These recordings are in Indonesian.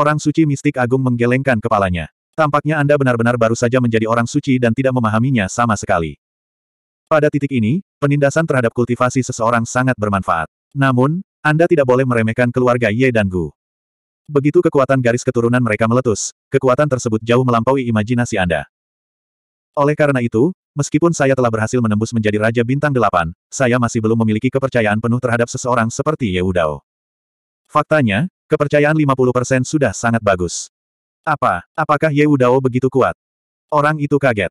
Orang suci mistik agung menggelengkan kepalanya. Tampaknya Anda benar-benar baru saja menjadi orang suci dan tidak memahaminya sama sekali. Pada titik ini, penindasan terhadap kultivasi seseorang sangat bermanfaat. Namun, Anda tidak boleh meremehkan keluarga Ye dan Gu. Begitu kekuatan garis keturunan mereka meletus, kekuatan tersebut jauh melampaui imajinasi Anda. Oleh karena itu, meskipun saya telah berhasil menembus menjadi Raja Bintang Delapan, saya masih belum memiliki kepercayaan penuh terhadap seseorang seperti Ye Udao. Faktanya, Kepercayaan 50% sudah sangat bagus. Apa, apakah Ye Udao begitu kuat? Orang itu kaget.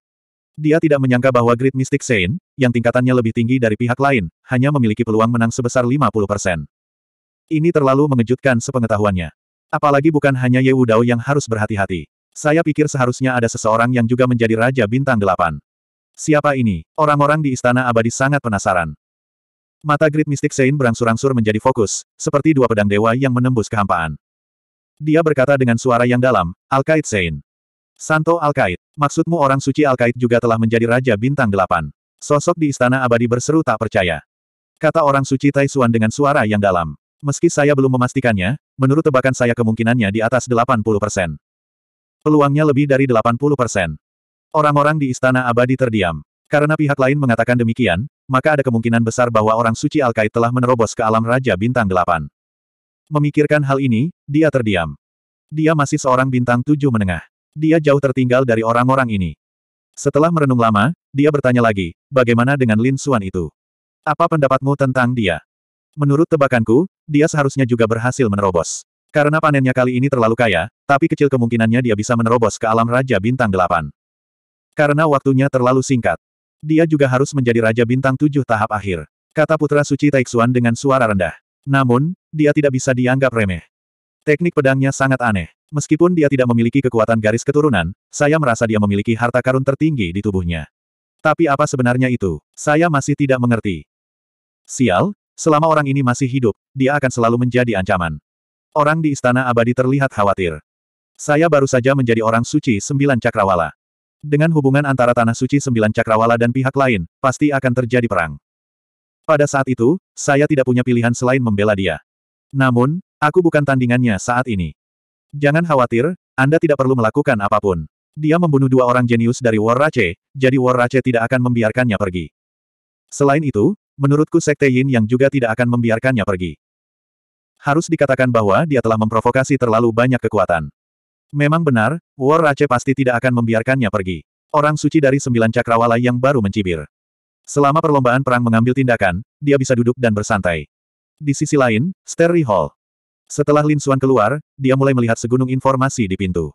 Dia tidak menyangka bahwa Great Mystic Saint, yang tingkatannya lebih tinggi dari pihak lain, hanya memiliki peluang menang sebesar 50%. Ini terlalu mengejutkan sepengetahuannya. Apalagi bukan hanya Ye Udao yang harus berhati-hati. Saya pikir seharusnya ada seseorang yang juga menjadi Raja Bintang Delapan. Siapa ini? Orang-orang di Istana Abadi sangat penasaran. Mata Grid Mistik Sein berangsur-angsur menjadi fokus, seperti dua pedang dewa yang menembus kehampaan. Dia berkata dengan suara yang dalam, Alkait Sein. Santo Alkait, maksudmu orang suci Alkait juga telah menjadi Raja Bintang Delapan. Sosok di Istana Abadi berseru tak percaya. Kata orang suci Taisuan dengan suara yang dalam. Meski saya belum memastikannya, menurut tebakan saya kemungkinannya di atas 80 persen. Peluangnya lebih dari 80 persen. Orang-orang di Istana Abadi terdiam. Karena pihak lain mengatakan demikian, maka ada kemungkinan besar bahwa orang suci Alkait telah menerobos ke alam Raja Bintang Delapan. Memikirkan hal ini, dia terdiam. Dia masih seorang bintang tujuh menengah. Dia jauh tertinggal dari orang-orang ini. Setelah merenung lama, dia bertanya lagi, bagaimana dengan Lin Xuan itu? Apa pendapatmu tentang dia? Menurut tebakanku, dia seharusnya juga berhasil menerobos. Karena panennya kali ini terlalu kaya, tapi kecil kemungkinannya dia bisa menerobos ke alam Raja Bintang Delapan. Karena waktunya terlalu singkat, dia juga harus menjadi Raja Bintang Tujuh tahap akhir. Kata Putra Suci Taixuan dengan suara rendah. Namun, dia tidak bisa dianggap remeh. Teknik pedangnya sangat aneh. Meskipun dia tidak memiliki kekuatan garis keturunan, saya merasa dia memiliki harta karun tertinggi di tubuhnya. Tapi apa sebenarnya itu? Saya masih tidak mengerti. Sial, selama orang ini masih hidup, dia akan selalu menjadi ancaman. Orang di istana abadi terlihat khawatir. Saya baru saja menjadi orang suci sembilan cakrawala. Dengan hubungan antara Tanah Suci Sembilan Cakrawala dan pihak lain, pasti akan terjadi perang. Pada saat itu, saya tidak punya pilihan selain membela dia. Namun, aku bukan tandingannya saat ini. Jangan khawatir, Anda tidak perlu melakukan apapun. Dia membunuh dua orang jenius dari Warace, jadi Warace tidak akan membiarkannya pergi. Selain itu, menurutku Sekte Yin yang juga tidak akan membiarkannya pergi. Harus dikatakan bahwa dia telah memprovokasi terlalu banyak kekuatan. Memang benar, War Rache pasti tidak akan membiarkannya pergi. Orang suci dari sembilan cakrawala yang baru mencibir. Selama perlombaan perang mengambil tindakan, dia bisa duduk dan bersantai. Di sisi lain, Sterry Hall. Setelah Lin Xuan keluar, dia mulai melihat segunung informasi di pintu.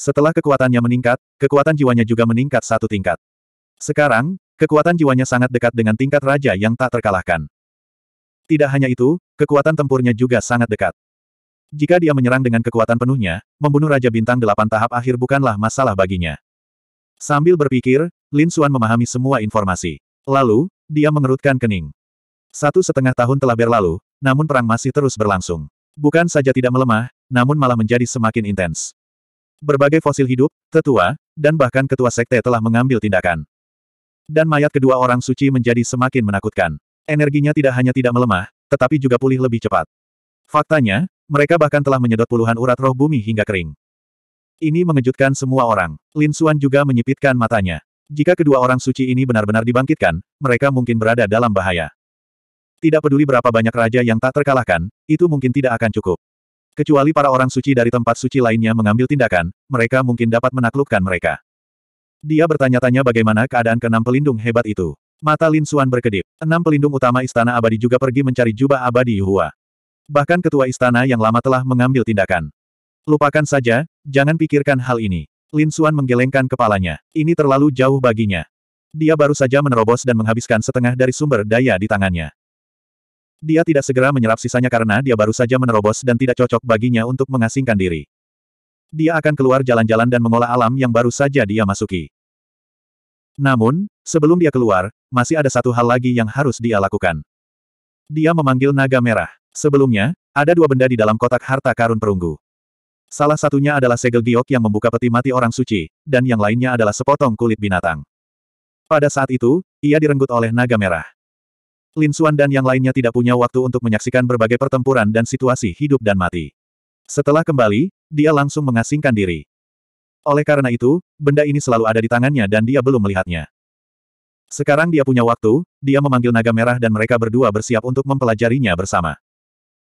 Setelah kekuatannya meningkat, kekuatan jiwanya juga meningkat satu tingkat. Sekarang, kekuatan jiwanya sangat dekat dengan tingkat raja yang tak terkalahkan. Tidak hanya itu, kekuatan tempurnya juga sangat dekat. Jika dia menyerang dengan kekuatan penuhnya, membunuh Raja Bintang Delapan tahap akhir bukanlah masalah baginya. Sambil berpikir, Lin Xuan memahami semua informasi. Lalu, dia mengerutkan kening. Satu setengah tahun telah berlalu, namun perang masih terus berlangsung. Bukan saja tidak melemah, namun malah menjadi semakin intens. Berbagai fosil hidup, tetua, dan bahkan ketua sekte telah mengambil tindakan. Dan mayat kedua orang suci menjadi semakin menakutkan. Energinya tidak hanya tidak melemah, tetapi juga pulih lebih cepat. Faktanya, mereka bahkan telah menyedot puluhan urat roh bumi hingga kering. Ini mengejutkan semua orang. Lin Xuan juga menyipitkan matanya. Jika kedua orang suci ini benar-benar dibangkitkan, mereka mungkin berada dalam bahaya. Tidak peduli berapa banyak raja yang tak terkalahkan, itu mungkin tidak akan cukup. Kecuali para orang suci dari tempat suci lainnya mengambil tindakan, mereka mungkin dapat menaklukkan mereka. Dia bertanya-tanya bagaimana keadaan keenam pelindung hebat itu. Mata Lin Xuan berkedip. Enam pelindung utama Istana Abadi juga pergi mencari jubah abadi Yuhua. Bahkan ketua istana yang lama telah mengambil tindakan. Lupakan saja, jangan pikirkan hal ini. Lin Xuan menggelengkan kepalanya. Ini terlalu jauh baginya. Dia baru saja menerobos dan menghabiskan setengah dari sumber daya di tangannya. Dia tidak segera menyerap sisanya karena dia baru saja menerobos dan tidak cocok baginya untuk mengasingkan diri. Dia akan keluar jalan-jalan dan mengolah alam yang baru saja dia masuki. Namun, sebelum dia keluar, masih ada satu hal lagi yang harus dia lakukan. Dia memanggil naga merah. Sebelumnya, ada dua benda di dalam kotak harta karun perunggu. Salah satunya adalah segel giok yang membuka peti mati orang suci, dan yang lainnya adalah sepotong kulit binatang. Pada saat itu, ia direnggut oleh naga merah. Lin Xuan dan yang lainnya tidak punya waktu untuk menyaksikan berbagai pertempuran dan situasi hidup dan mati. Setelah kembali, dia langsung mengasingkan diri. Oleh karena itu, benda ini selalu ada di tangannya dan dia belum melihatnya. Sekarang dia punya waktu, dia memanggil naga merah dan mereka berdua bersiap untuk mempelajarinya bersama.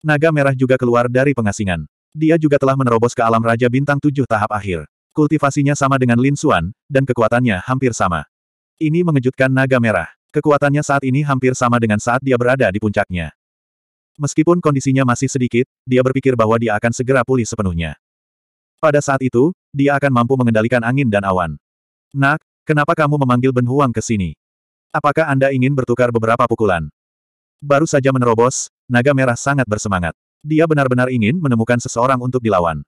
Naga merah juga keluar dari pengasingan. Dia juga telah menerobos ke alam Raja Bintang tujuh tahap akhir. Kultivasinya sama dengan Lin Suan, dan kekuatannya hampir sama. Ini mengejutkan naga merah. Kekuatannya saat ini hampir sama dengan saat dia berada di puncaknya. Meskipun kondisinya masih sedikit, dia berpikir bahwa dia akan segera pulih sepenuhnya. Pada saat itu, dia akan mampu mengendalikan angin dan awan. Nak, kenapa kamu memanggil Ben Huang ke sini? Apakah Anda ingin bertukar beberapa pukulan? Baru saja menerobos, naga merah sangat bersemangat. Dia benar-benar ingin menemukan seseorang untuk dilawan.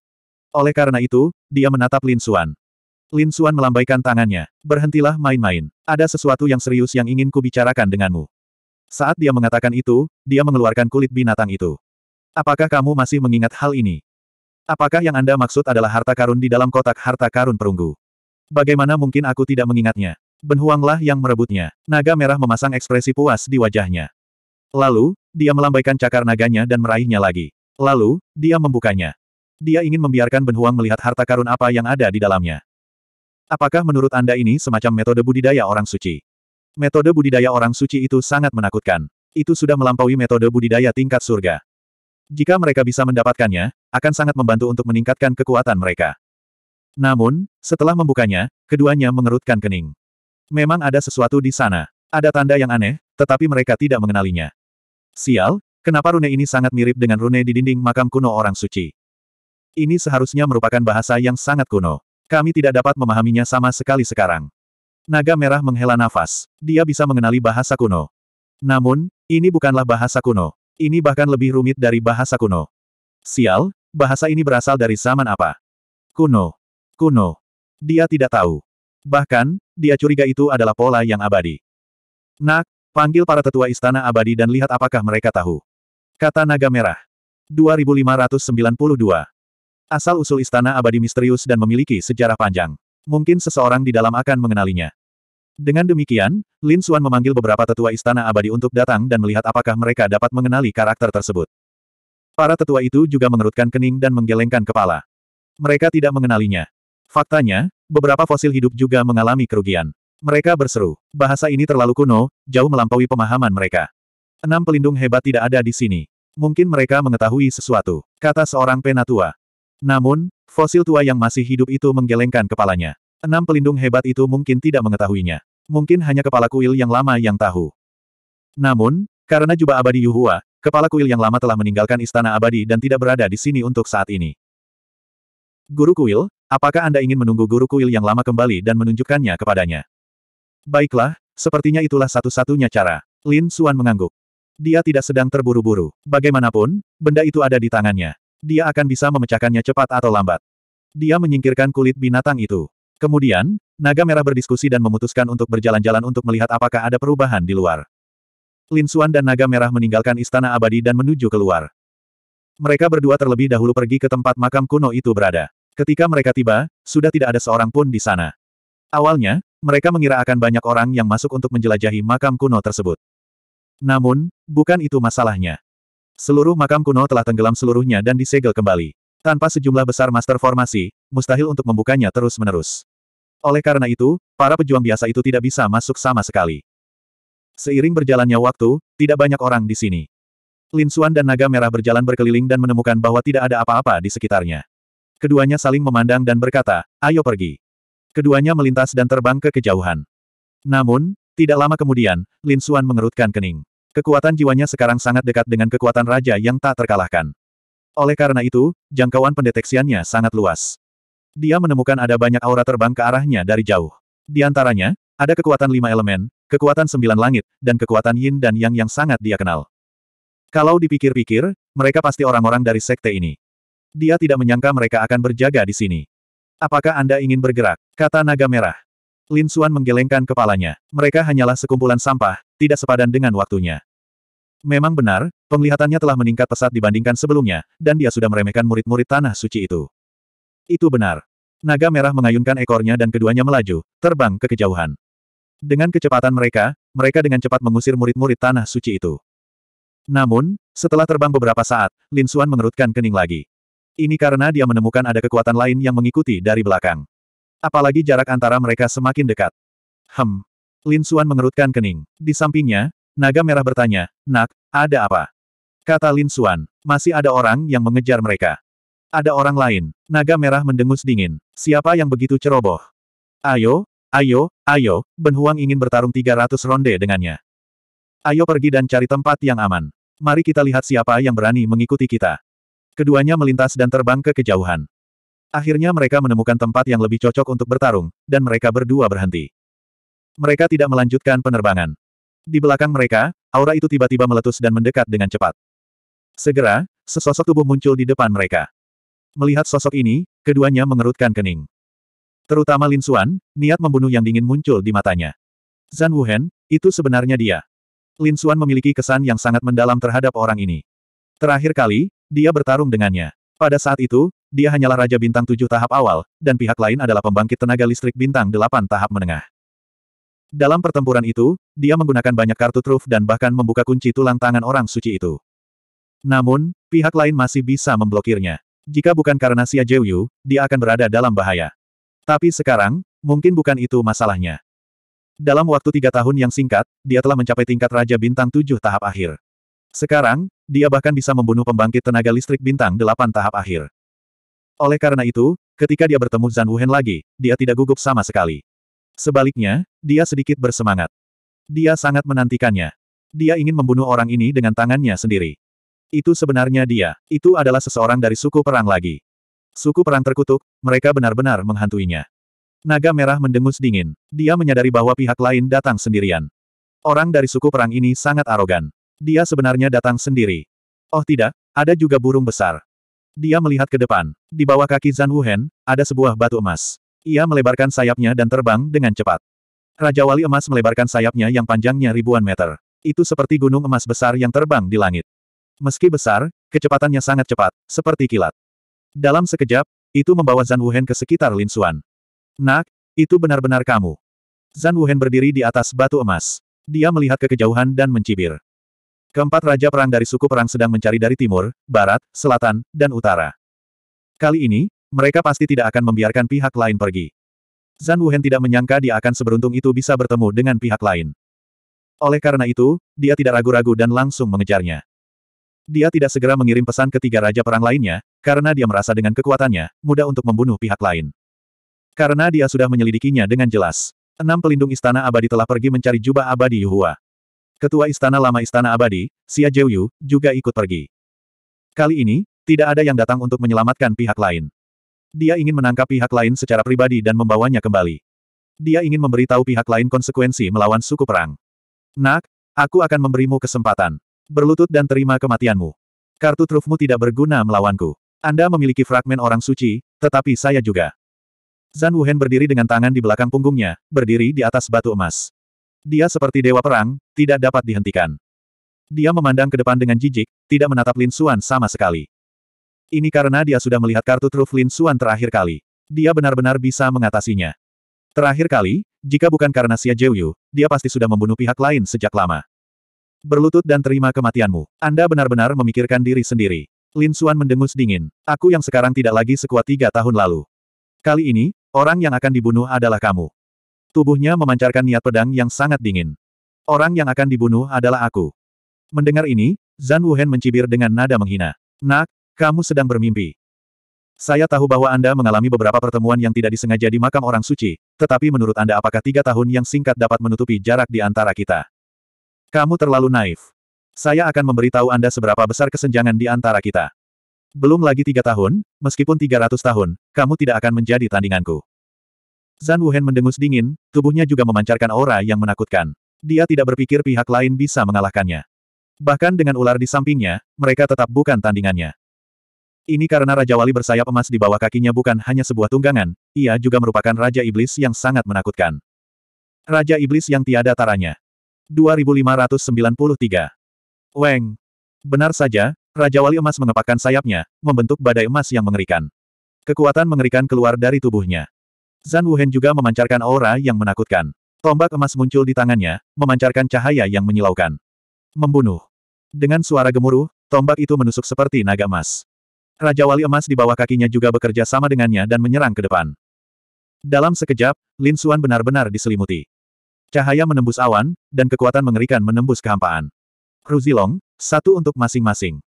Oleh karena itu, dia menatap Lin Suan. Lin Suan melambaikan tangannya. Berhentilah main-main. Ada sesuatu yang serius yang ingin kubicarakan denganmu. Saat dia mengatakan itu, dia mengeluarkan kulit binatang itu. Apakah kamu masih mengingat hal ini? Apakah yang Anda maksud adalah harta karun di dalam kotak harta karun perunggu? Bagaimana mungkin aku tidak mengingatnya? Benhuanglah yang merebutnya. Naga merah memasang ekspresi puas di wajahnya. Lalu, dia melambaikan cakar naganya dan meraihnya lagi. Lalu, dia membukanya. Dia ingin membiarkan Benhuang melihat harta karun apa yang ada di dalamnya. Apakah menurut Anda ini semacam metode budidaya orang suci? Metode budidaya orang suci itu sangat menakutkan. Itu sudah melampaui metode budidaya tingkat surga. Jika mereka bisa mendapatkannya, akan sangat membantu untuk meningkatkan kekuatan mereka. Namun, setelah membukanya, keduanya mengerutkan kening. Memang ada sesuatu di sana. Ada tanda yang aneh, tetapi mereka tidak mengenalinya. Sial, kenapa rune ini sangat mirip dengan rune di dinding makam kuno orang suci? Ini seharusnya merupakan bahasa yang sangat kuno. Kami tidak dapat memahaminya sama sekali sekarang. Naga merah menghela nafas. Dia bisa mengenali bahasa kuno. Namun, ini bukanlah bahasa kuno. Ini bahkan lebih rumit dari bahasa kuno. Sial, bahasa ini berasal dari zaman apa? Kuno. Kuno. Dia tidak tahu. Bahkan, dia curiga itu adalah pola yang abadi. Nak, Panggil para tetua istana abadi dan lihat apakah mereka tahu. Kata Naga Merah. 2592. Asal-usul istana abadi misterius dan memiliki sejarah panjang. Mungkin seseorang di dalam akan mengenalinya. Dengan demikian, Lin Xuan memanggil beberapa tetua istana abadi untuk datang dan melihat apakah mereka dapat mengenali karakter tersebut. Para tetua itu juga mengerutkan kening dan menggelengkan kepala. Mereka tidak mengenalinya. Faktanya, beberapa fosil hidup juga mengalami kerugian. Mereka berseru. Bahasa ini terlalu kuno, jauh melampaui pemahaman mereka. Enam pelindung hebat tidak ada di sini. Mungkin mereka mengetahui sesuatu, kata seorang penatua. Namun, fosil tua yang masih hidup itu menggelengkan kepalanya. Enam pelindung hebat itu mungkin tidak mengetahuinya. Mungkin hanya kepala kuil yang lama yang tahu. Namun, karena jubah abadi Yuhua, kepala kuil yang lama telah meninggalkan istana abadi dan tidak berada di sini untuk saat ini. Guru kuil, apakah Anda ingin menunggu guru kuil yang lama kembali dan menunjukkannya kepadanya? Baiklah, sepertinya itulah satu-satunya cara. Lin Suan mengangguk. Dia tidak sedang terburu-buru. Bagaimanapun, benda itu ada di tangannya. Dia akan bisa memecahkannya cepat atau lambat. Dia menyingkirkan kulit binatang itu. Kemudian, naga merah berdiskusi dan memutuskan untuk berjalan-jalan untuk melihat apakah ada perubahan di luar. Lin Suan dan naga merah meninggalkan istana abadi dan menuju keluar. Mereka berdua terlebih dahulu pergi ke tempat makam kuno itu berada. Ketika mereka tiba, sudah tidak ada seorang pun di sana. Awalnya, mereka mengira akan banyak orang yang masuk untuk menjelajahi makam kuno tersebut. Namun, bukan itu masalahnya. Seluruh makam kuno telah tenggelam seluruhnya dan disegel kembali. Tanpa sejumlah besar master formasi, mustahil untuk membukanya terus-menerus. Oleh karena itu, para pejuang biasa itu tidak bisa masuk sama sekali. Seiring berjalannya waktu, tidak banyak orang di sini. Lin Xuan dan Naga Merah berjalan berkeliling dan menemukan bahwa tidak ada apa-apa di sekitarnya. Keduanya saling memandang dan berkata, ayo pergi. Keduanya melintas dan terbang ke kejauhan. Namun, tidak lama kemudian, Lin Xuan mengerutkan kening. Kekuatan jiwanya sekarang sangat dekat dengan kekuatan raja yang tak terkalahkan. Oleh karena itu, jangkauan pendeteksiannya sangat luas. Dia menemukan ada banyak aura terbang ke arahnya dari jauh. Di antaranya, ada kekuatan lima elemen, kekuatan sembilan langit, dan kekuatan yin dan yang yang sangat dia kenal. Kalau dipikir-pikir, mereka pasti orang-orang dari sekte ini. Dia tidak menyangka mereka akan berjaga di sini. Apakah Anda ingin bergerak? Kata naga merah. Lin Xuan menggelengkan kepalanya. Mereka hanyalah sekumpulan sampah, tidak sepadan dengan waktunya. Memang benar, penglihatannya telah meningkat pesat dibandingkan sebelumnya, dan dia sudah meremehkan murid-murid tanah suci itu. Itu benar. Naga merah mengayunkan ekornya dan keduanya melaju, terbang ke kejauhan. Dengan kecepatan mereka, mereka dengan cepat mengusir murid-murid tanah suci itu. Namun, setelah terbang beberapa saat, Lin Xuan mengerutkan kening lagi. Ini karena dia menemukan ada kekuatan lain yang mengikuti dari belakang. Apalagi jarak antara mereka semakin dekat. Hem. Lin Xuan mengerutkan kening. Di sampingnya, naga merah bertanya, Nak, ada apa? Kata Lin Xuan, masih ada orang yang mengejar mereka. Ada orang lain. Naga merah mendengus dingin. Siapa yang begitu ceroboh? Ayo, ayo, ayo, Ben Huang ingin bertarung 300 ronde dengannya. Ayo pergi dan cari tempat yang aman. Mari kita lihat siapa yang berani mengikuti kita. Keduanya melintas dan terbang ke kejauhan. Akhirnya mereka menemukan tempat yang lebih cocok untuk bertarung, dan mereka berdua berhenti. Mereka tidak melanjutkan penerbangan. Di belakang mereka, aura itu tiba-tiba meletus dan mendekat dengan cepat. Segera, sesosok tubuh muncul di depan mereka. Melihat sosok ini, keduanya mengerutkan kening. Terutama Lin Xuan, niat membunuh yang dingin muncul di matanya. Zan Wuhen, itu sebenarnya dia. Lin Xuan memiliki kesan yang sangat mendalam terhadap orang ini. Terakhir kali, dia bertarung dengannya. Pada saat itu, dia hanyalah Raja Bintang tujuh tahap awal, dan pihak lain adalah pembangkit tenaga listrik Bintang delapan tahap menengah. Dalam pertempuran itu, dia menggunakan banyak kartu truf dan bahkan membuka kunci tulang tangan orang suci itu. Namun, pihak lain masih bisa memblokirnya. Jika bukan karena Xia Jiuyu, dia akan berada dalam bahaya. Tapi sekarang, mungkin bukan itu masalahnya. Dalam waktu tiga tahun yang singkat, dia telah mencapai tingkat Raja Bintang tujuh tahap akhir. Sekarang, dia bahkan bisa membunuh pembangkit tenaga listrik bintang delapan tahap akhir. Oleh karena itu, ketika dia bertemu Zhan Wuhan lagi, dia tidak gugup sama sekali. Sebaliknya, dia sedikit bersemangat. Dia sangat menantikannya. Dia ingin membunuh orang ini dengan tangannya sendiri. Itu sebenarnya dia. Itu adalah seseorang dari suku perang lagi. Suku perang terkutuk, mereka benar-benar menghantuinya. Naga merah mendengus dingin. Dia menyadari bahwa pihak lain datang sendirian. Orang dari suku perang ini sangat arogan. Dia sebenarnya datang sendiri. Oh tidak, ada juga burung besar. Dia melihat ke depan. Di bawah kaki Zan Wuhen, ada sebuah batu emas. Ia melebarkan sayapnya dan terbang dengan cepat. Raja Wali Emas melebarkan sayapnya yang panjangnya ribuan meter. Itu seperti gunung emas besar yang terbang di langit. Meski besar, kecepatannya sangat cepat, seperti kilat. Dalam sekejap, itu membawa Zan Wuhen ke sekitar Lin Xuan. Nak, itu benar-benar kamu. Zan Wuhen berdiri di atas batu emas. Dia melihat ke kejauhan dan mencibir. Keempat raja perang dari suku perang sedang mencari dari timur, barat, selatan, dan utara. Kali ini, mereka pasti tidak akan membiarkan pihak lain pergi. Zan Wuhen tidak menyangka dia akan seberuntung itu bisa bertemu dengan pihak lain. Oleh karena itu, dia tidak ragu-ragu dan langsung mengejarnya. Dia tidak segera mengirim pesan ke tiga raja perang lainnya, karena dia merasa dengan kekuatannya, mudah untuk membunuh pihak lain. Karena dia sudah menyelidikinya dengan jelas. Enam pelindung istana abadi telah pergi mencari jubah abadi Yuhua. Ketua Istana Lama Istana Abadi, Xia Jiuyu, juga ikut pergi. Kali ini, tidak ada yang datang untuk menyelamatkan pihak lain. Dia ingin menangkap pihak lain secara pribadi dan membawanya kembali. Dia ingin memberitahu pihak lain konsekuensi melawan suku perang. Nak, aku akan memberimu kesempatan. Berlutut dan terima kematianmu. Kartu trufmu tidak berguna melawanku. Anda memiliki fragmen orang suci, tetapi saya juga. Zan Wuhen berdiri dengan tangan di belakang punggungnya, berdiri di atas batu emas. Dia seperti dewa perang, tidak dapat dihentikan. Dia memandang ke depan dengan jijik, tidak menatap Lin Suan sama sekali. Ini karena dia sudah melihat kartu truf Lin Suan terakhir kali. Dia benar-benar bisa mengatasinya. Terakhir kali, jika bukan karena Xia Jiuyu, dia pasti sudah membunuh pihak lain sejak lama. Berlutut dan terima kematianmu. Anda benar-benar memikirkan diri sendiri. Lin Suan mendengus dingin. Aku yang sekarang tidak lagi sekuat tiga tahun lalu. Kali ini, orang yang akan dibunuh adalah kamu. Tubuhnya memancarkan niat pedang yang sangat dingin. Orang yang akan dibunuh adalah aku. Mendengar ini, Zan Wuhen mencibir dengan nada menghina. Nak, kamu sedang bermimpi. Saya tahu bahwa Anda mengalami beberapa pertemuan yang tidak disengaja di makam orang suci, tetapi menurut Anda apakah tiga tahun yang singkat dapat menutupi jarak di antara kita? Kamu terlalu naif. Saya akan memberitahu Anda seberapa besar kesenjangan di antara kita. Belum lagi tiga tahun, meskipun tiga ratus tahun, kamu tidak akan menjadi tandinganku. Zan Wuhen mendengus dingin, tubuhnya juga memancarkan aura yang menakutkan. Dia tidak berpikir pihak lain bisa mengalahkannya. Bahkan dengan ular di sampingnya, mereka tetap bukan tandingannya. Ini karena Raja Wali bersayap emas di bawah kakinya bukan hanya sebuah tunggangan, ia juga merupakan Raja Iblis yang sangat menakutkan. Raja Iblis yang tiada taranya. 2593. Weng. Benar saja, Raja Wali emas mengepakkan sayapnya, membentuk badai emas yang mengerikan. Kekuatan mengerikan keluar dari tubuhnya. Zan Wuhen juga memancarkan aura yang menakutkan. Tombak emas muncul di tangannya, memancarkan cahaya yang menyilaukan. Membunuh. Dengan suara gemuruh, tombak itu menusuk seperti naga emas. Raja Wali Emas di bawah kakinya juga bekerja sama dengannya dan menyerang ke depan. Dalam sekejap, Lin Xuan benar-benar diselimuti. Cahaya menembus awan, dan kekuatan mengerikan menembus kehampaan. Ruzilong, satu untuk masing-masing.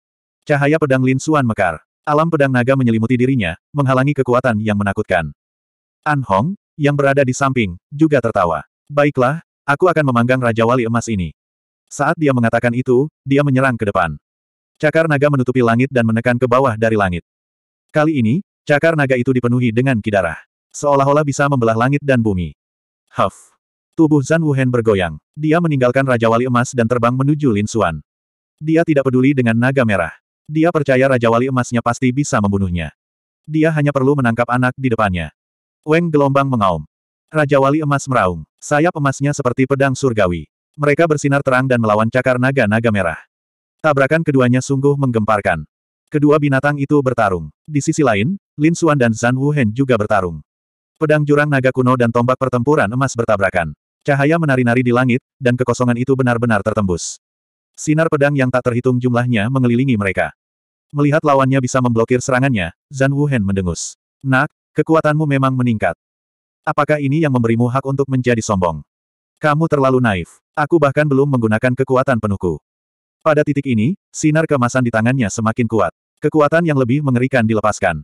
Cahaya pedang Lin Xuan mekar. Alam pedang naga menyelimuti dirinya, menghalangi kekuatan yang menakutkan. An Hong, yang berada di samping, juga tertawa. Baiklah, aku akan memanggang Raja Wali Emas ini. Saat dia mengatakan itu, dia menyerang ke depan. Cakar naga menutupi langit dan menekan ke bawah dari langit. Kali ini, cakar naga itu dipenuhi dengan kidarah. Seolah-olah bisa membelah langit dan bumi. Huff. Tubuh Zan Wuhen bergoyang. Dia meninggalkan Raja Wali Emas dan terbang menuju Lin Xuan. Dia tidak peduli dengan naga merah. Dia percaya Raja Wali Emasnya pasti bisa membunuhnya. Dia hanya perlu menangkap anak di depannya. Weng gelombang mengaum. Raja Wali emas meraung. Sayap emasnya seperti pedang surgawi. Mereka bersinar terang dan melawan cakar naga-naga merah. Tabrakan keduanya sungguh menggemparkan. Kedua binatang itu bertarung. Di sisi lain, Lin Xuan dan Zhan Wuhen juga bertarung. Pedang jurang naga kuno dan tombak pertempuran emas bertabrakan. Cahaya menari-nari di langit, dan kekosongan itu benar-benar tertembus. Sinar pedang yang tak terhitung jumlahnya mengelilingi mereka. Melihat lawannya bisa memblokir serangannya, Zhan Wuhen mendengus. Nak, Kekuatanmu memang meningkat. Apakah ini yang memberimu hak untuk menjadi sombong? Kamu terlalu naif. Aku bahkan belum menggunakan kekuatan penuhku. Pada titik ini, sinar kemasan di tangannya semakin kuat. Kekuatan yang lebih mengerikan dilepaskan.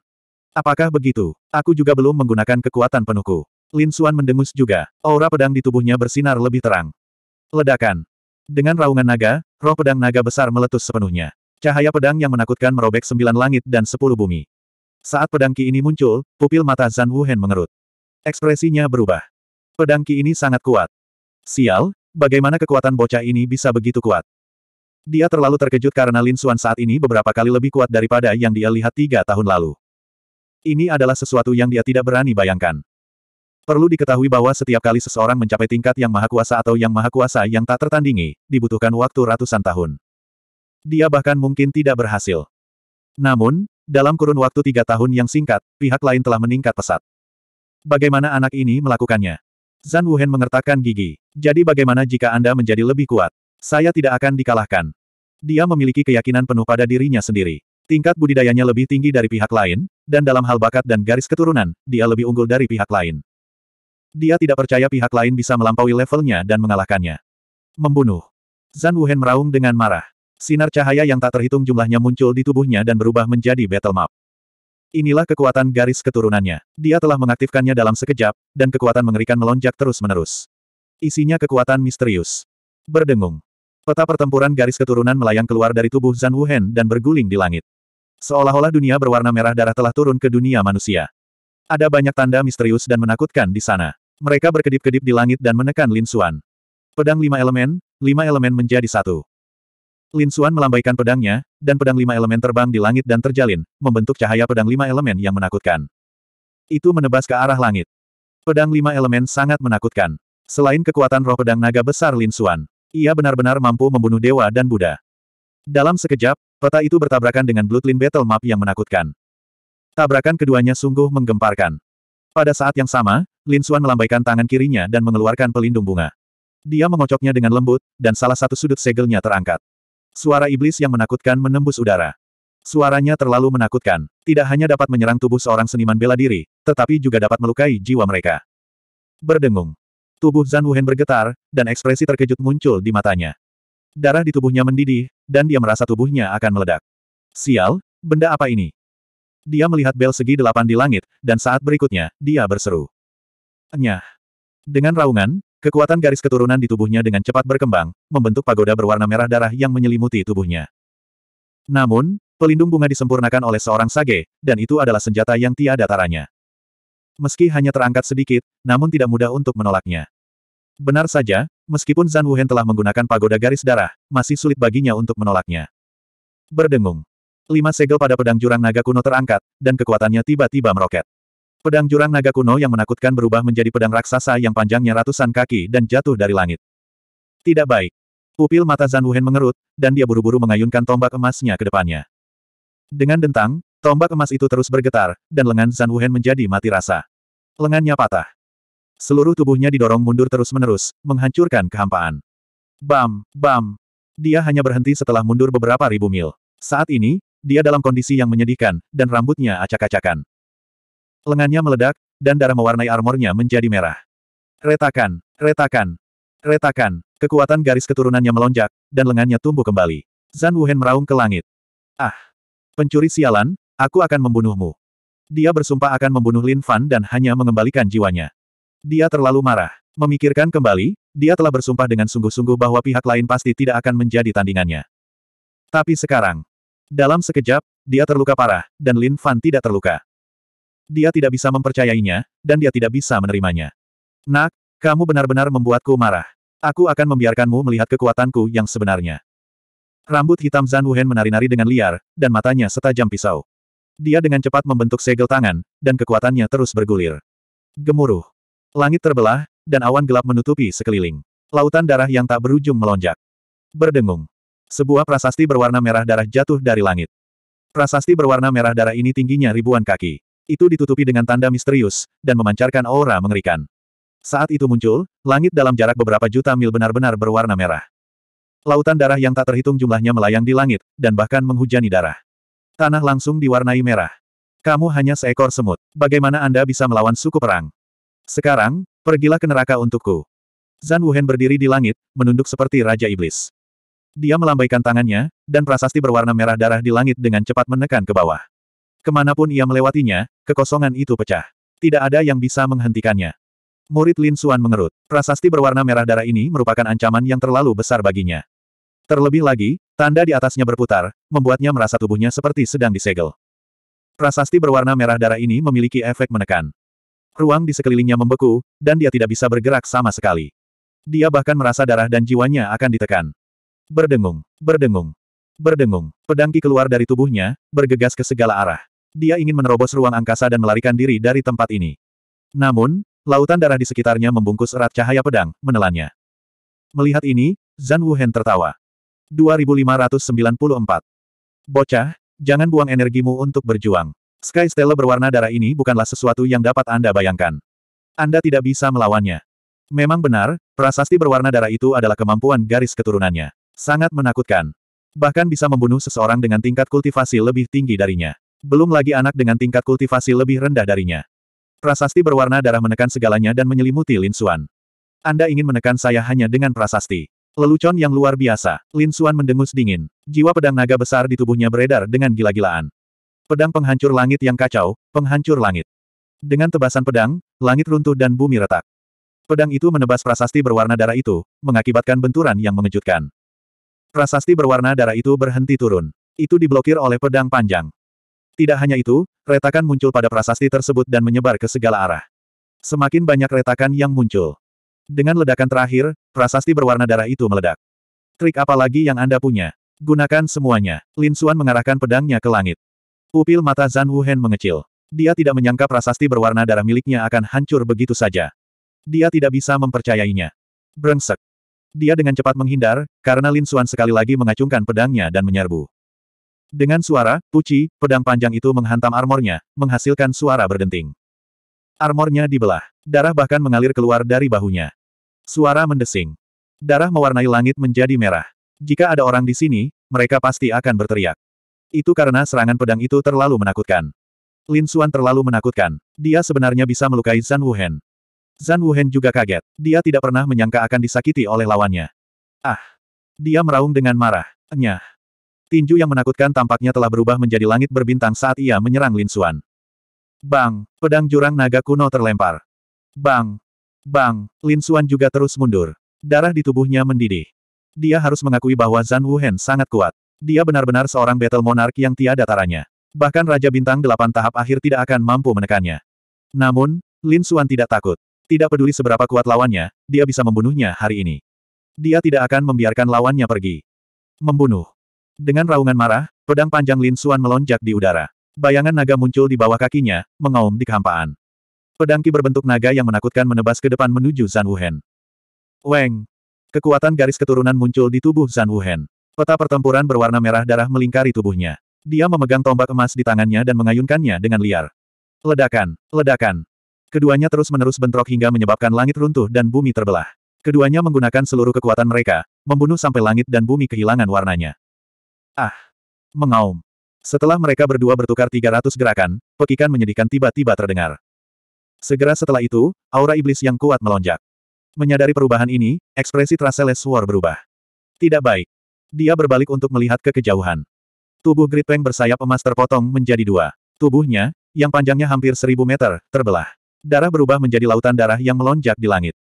Apakah begitu? Aku juga belum menggunakan kekuatan penuhku. Lin Suan mendengus juga. Aura pedang di tubuhnya bersinar lebih terang. Ledakan. Dengan raungan naga, roh pedang naga besar meletus sepenuhnya. Cahaya pedang yang menakutkan merobek sembilan langit dan sepuluh bumi. Saat pedang Qi ini muncul, pupil mata Zan Wuhen mengerut. Ekspresinya berubah. Pedang Qi ini sangat kuat. Sial, bagaimana kekuatan bocah ini bisa begitu kuat? Dia terlalu terkejut karena Lin Xuan saat ini beberapa kali lebih kuat daripada yang dia lihat tiga tahun lalu. Ini adalah sesuatu yang dia tidak berani bayangkan. Perlu diketahui bahwa setiap kali seseorang mencapai tingkat yang maha kuasa atau yang maha kuasa yang tak tertandingi, dibutuhkan waktu ratusan tahun. Dia bahkan mungkin tidak berhasil. Namun, dalam kurun waktu tiga tahun yang singkat, pihak lain telah meningkat pesat. Bagaimana anak ini melakukannya? Zan Wuhen mengertakkan gigi. Jadi bagaimana jika Anda menjadi lebih kuat? Saya tidak akan dikalahkan. Dia memiliki keyakinan penuh pada dirinya sendiri. Tingkat budidayanya lebih tinggi dari pihak lain, dan dalam hal bakat dan garis keturunan, dia lebih unggul dari pihak lain. Dia tidak percaya pihak lain bisa melampaui levelnya dan mengalahkannya. Membunuh. Zan Wuhen meraung dengan marah. Sinar cahaya yang tak terhitung jumlahnya muncul di tubuhnya dan berubah menjadi battle map. Inilah kekuatan garis keturunannya. Dia telah mengaktifkannya dalam sekejap, dan kekuatan mengerikan melonjak terus-menerus. Isinya kekuatan misterius. Berdengung. Peta pertempuran garis keturunan melayang keluar dari tubuh Zan Wuhen dan berguling di langit. Seolah-olah dunia berwarna merah darah telah turun ke dunia manusia. Ada banyak tanda misterius dan menakutkan di sana. Mereka berkedip-kedip di langit dan menekan Lin Xuan. Pedang lima elemen, lima elemen menjadi satu. Lin Xuan melambaikan pedangnya, dan pedang lima elemen terbang di langit dan terjalin, membentuk cahaya pedang lima elemen yang menakutkan. Itu menebas ke arah langit. Pedang lima elemen sangat menakutkan. Selain kekuatan roh pedang naga besar Lin Xuan, ia benar-benar mampu membunuh dewa dan Buddha. Dalam sekejap, peta itu bertabrakan dengan Bloodline Battle Map yang menakutkan. Tabrakan keduanya sungguh menggemparkan. Pada saat yang sama, Lin Xuan melambaikan tangan kirinya dan mengeluarkan pelindung bunga. Dia mengocoknya dengan lembut, dan salah satu sudut segelnya terangkat. Suara iblis yang menakutkan menembus udara. Suaranya terlalu menakutkan, tidak hanya dapat menyerang tubuh seorang seniman bela diri, tetapi juga dapat melukai jiwa mereka. Berdengung. Tubuh Zan Wuhen bergetar, dan ekspresi terkejut muncul di matanya. Darah di tubuhnya mendidih, dan dia merasa tubuhnya akan meledak. Sial, benda apa ini? Dia melihat bel segi delapan di langit, dan saat berikutnya, dia berseru. Enyah. Dengan raungan, Kekuatan garis keturunan di tubuhnya dengan cepat berkembang, membentuk pagoda berwarna merah darah yang menyelimuti tubuhnya. Namun, pelindung bunga disempurnakan oleh seorang sage, dan itu adalah senjata yang tiada taranya. Meski hanya terangkat sedikit, namun tidak mudah untuk menolaknya. Benar saja, meskipun Zan Wuhen telah menggunakan pagoda garis darah, masih sulit baginya untuk menolaknya. Berdengung. Lima segel pada pedang jurang naga kuno terangkat, dan kekuatannya tiba-tiba meroket. Pedang jurang naga kuno yang menakutkan berubah menjadi pedang raksasa yang panjangnya ratusan kaki dan jatuh dari langit. Tidak baik. Pupil mata Zan Wuhen mengerut, dan dia buru-buru mengayunkan tombak emasnya ke depannya. Dengan dentang, tombak emas itu terus bergetar, dan lengan Zan Wuhen menjadi mati rasa. Lengannya patah. Seluruh tubuhnya didorong mundur terus-menerus, menghancurkan kehampaan. Bam, bam. Dia hanya berhenti setelah mundur beberapa ribu mil. Saat ini, dia dalam kondisi yang menyedihkan, dan rambutnya acak-acakan. Lengannya meledak, dan darah mewarnai armornya menjadi merah. Retakan, retakan, retakan, kekuatan garis keturunannya melonjak, dan lengannya tumbuh kembali. Zan Wuhen meraung ke langit. Ah! Pencuri sialan, aku akan membunuhmu. Dia bersumpah akan membunuh Lin Fan dan hanya mengembalikan jiwanya. Dia terlalu marah. Memikirkan kembali, dia telah bersumpah dengan sungguh-sungguh bahwa pihak lain pasti tidak akan menjadi tandingannya. Tapi sekarang, dalam sekejap, dia terluka parah, dan Lin Fan tidak terluka. Dia tidak bisa mempercayainya, dan dia tidak bisa menerimanya. Nak, kamu benar-benar membuatku marah. Aku akan membiarkanmu melihat kekuatanku yang sebenarnya. Rambut hitam Zan Wuhen menari-nari dengan liar, dan matanya setajam pisau. Dia dengan cepat membentuk segel tangan, dan kekuatannya terus bergulir. Gemuruh. Langit terbelah, dan awan gelap menutupi sekeliling. Lautan darah yang tak berujung melonjak. Berdengung. Sebuah prasasti berwarna merah darah jatuh dari langit. Prasasti berwarna merah darah ini tingginya ribuan kaki itu ditutupi dengan tanda misterius, dan memancarkan aura mengerikan. Saat itu muncul, langit dalam jarak beberapa juta mil benar-benar berwarna merah. Lautan darah yang tak terhitung jumlahnya melayang di langit, dan bahkan menghujani darah. Tanah langsung diwarnai merah. Kamu hanya seekor semut. Bagaimana Anda bisa melawan suku perang? Sekarang, pergilah ke neraka untukku. Zan Wuhen berdiri di langit, menunduk seperti Raja Iblis. Dia melambaikan tangannya, dan prasasti berwarna merah darah di langit dengan cepat menekan ke bawah. Kemanapun ia melewatinya, kekosongan itu pecah. Tidak ada yang bisa menghentikannya. Murid Lin Suan mengerut. Prasasti berwarna merah darah ini merupakan ancaman yang terlalu besar baginya. Terlebih lagi, tanda di atasnya berputar, membuatnya merasa tubuhnya seperti sedang disegel. Prasasti berwarna merah darah ini memiliki efek menekan. Ruang di sekelilingnya membeku, dan dia tidak bisa bergerak sama sekali. Dia bahkan merasa darah dan jiwanya akan ditekan. Berdengung, berdengung, berdengung. Pedangki keluar dari tubuhnya, bergegas ke segala arah dia ingin menerobos ruang angkasa dan melarikan diri dari tempat ini. Namun, lautan darah di sekitarnya membungkus erat cahaya pedang, menelannya. Melihat ini, Zan Wuhen tertawa. 2594. Bocah, jangan buang energimu untuk berjuang. Sky Stella berwarna darah ini bukanlah sesuatu yang dapat Anda bayangkan. Anda tidak bisa melawannya. Memang benar, prasasti berwarna darah itu adalah kemampuan garis keturunannya. Sangat menakutkan. Bahkan bisa membunuh seseorang dengan tingkat kultivasi lebih tinggi darinya. Belum lagi anak dengan tingkat kultivasi lebih rendah darinya. Prasasti berwarna darah menekan segalanya dan menyelimuti Lin Xuan. Anda ingin menekan saya hanya dengan prasasti. Lelucon yang luar biasa. Lin Xuan mendengus dingin. Jiwa pedang naga besar di tubuhnya beredar dengan gila-gilaan. Pedang penghancur langit yang kacau, penghancur langit. Dengan tebasan pedang, langit runtuh dan bumi retak. Pedang itu menebas prasasti berwarna darah itu, mengakibatkan benturan yang mengejutkan. Prasasti berwarna darah itu berhenti turun. Itu diblokir oleh pedang panjang. Tidak hanya itu, retakan muncul pada prasasti tersebut dan menyebar ke segala arah. Semakin banyak retakan yang muncul. Dengan ledakan terakhir, prasasti berwarna darah itu meledak. Trik apa lagi yang Anda punya? Gunakan semuanya. Lin Suan mengarahkan pedangnya ke langit. Pupil mata Zan Wuhen mengecil. Dia tidak menyangka prasasti berwarna darah miliknya akan hancur begitu saja. Dia tidak bisa mempercayainya. Brengsek. Dia dengan cepat menghindar, karena Lin Suan sekali lagi mengacungkan pedangnya dan menyerbu. Dengan suara, puci, pedang panjang itu menghantam armornya, menghasilkan suara berdenting. Armornya dibelah. Darah bahkan mengalir keluar dari bahunya. Suara mendesing. Darah mewarnai langit menjadi merah. Jika ada orang di sini, mereka pasti akan berteriak. Itu karena serangan pedang itu terlalu menakutkan. Lin Xuan terlalu menakutkan. Dia sebenarnya bisa melukai Zan Wuhen. Zan Wuhen juga kaget. Dia tidak pernah menyangka akan disakiti oleh lawannya. Ah! Dia meraung dengan marah. Enyah. Tinju yang menakutkan tampaknya telah berubah menjadi langit berbintang saat ia menyerang Lin Xuan. Bang! Pedang jurang naga kuno terlempar. Bang! Bang! Lin Xuan juga terus mundur. Darah di tubuhnya mendidih. Dia harus mengakui bahwa Zan Wuhen sangat kuat. Dia benar-benar seorang battle monark yang tiada taranya. Bahkan Raja Bintang delapan tahap akhir tidak akan mampu menekannya. Namun, Lin Xuan tidak takut. Tidak peduli seberapa kuat lawannya, dia bisa membunuhnya hari ini. Dia tidak akan membiarkan lawannya pergi. Membunuh. Dengan raungan marah, pedang panjang Lin Xuan melonjak di udara. Bayangan naga muncul di bawah kakinya, mengaum di kehampaan. Pedangki berbentuk naga yang menakutkan menebas ke depan menuju Zan Wuhen. Weng! Kekuatan garis keturunan muncul di tubuh Zan Wuhen. Peta pertempuran berwarna merah darah melingkari tubuhnya. Dia memegang tombak emas di tangannya dan mengayunkannya dengan liar. Ledakan! Ledakan! Keduanya terus-menerus bentrok hingga menyebabkan langit runtuh dan bumi terbelah. Keduanya menggunakan seluruh kekuatan mereka, membunuh sampai langit dan bumi kehilangan warnanya. Ah! Mengaum. Setelah mereka berdua bertukar 300 gerakan, pekikan menyedihkan tiba-tiba terdengar. Segera setelah itu, aura iblis yang kuat melonjak. Menyadari perubahan ini, ekspresi Traseles War berubah. Tidak baik. Dia berbalik untuk melihat ke kejauhan. Tubuh Great Peng bersayap emas terpotong menjadi dua. Tubuhnya, yang panjangnya hampir seribu meter, terbelah. Darah berubah menjadi lautan darah yang melonjak di langit.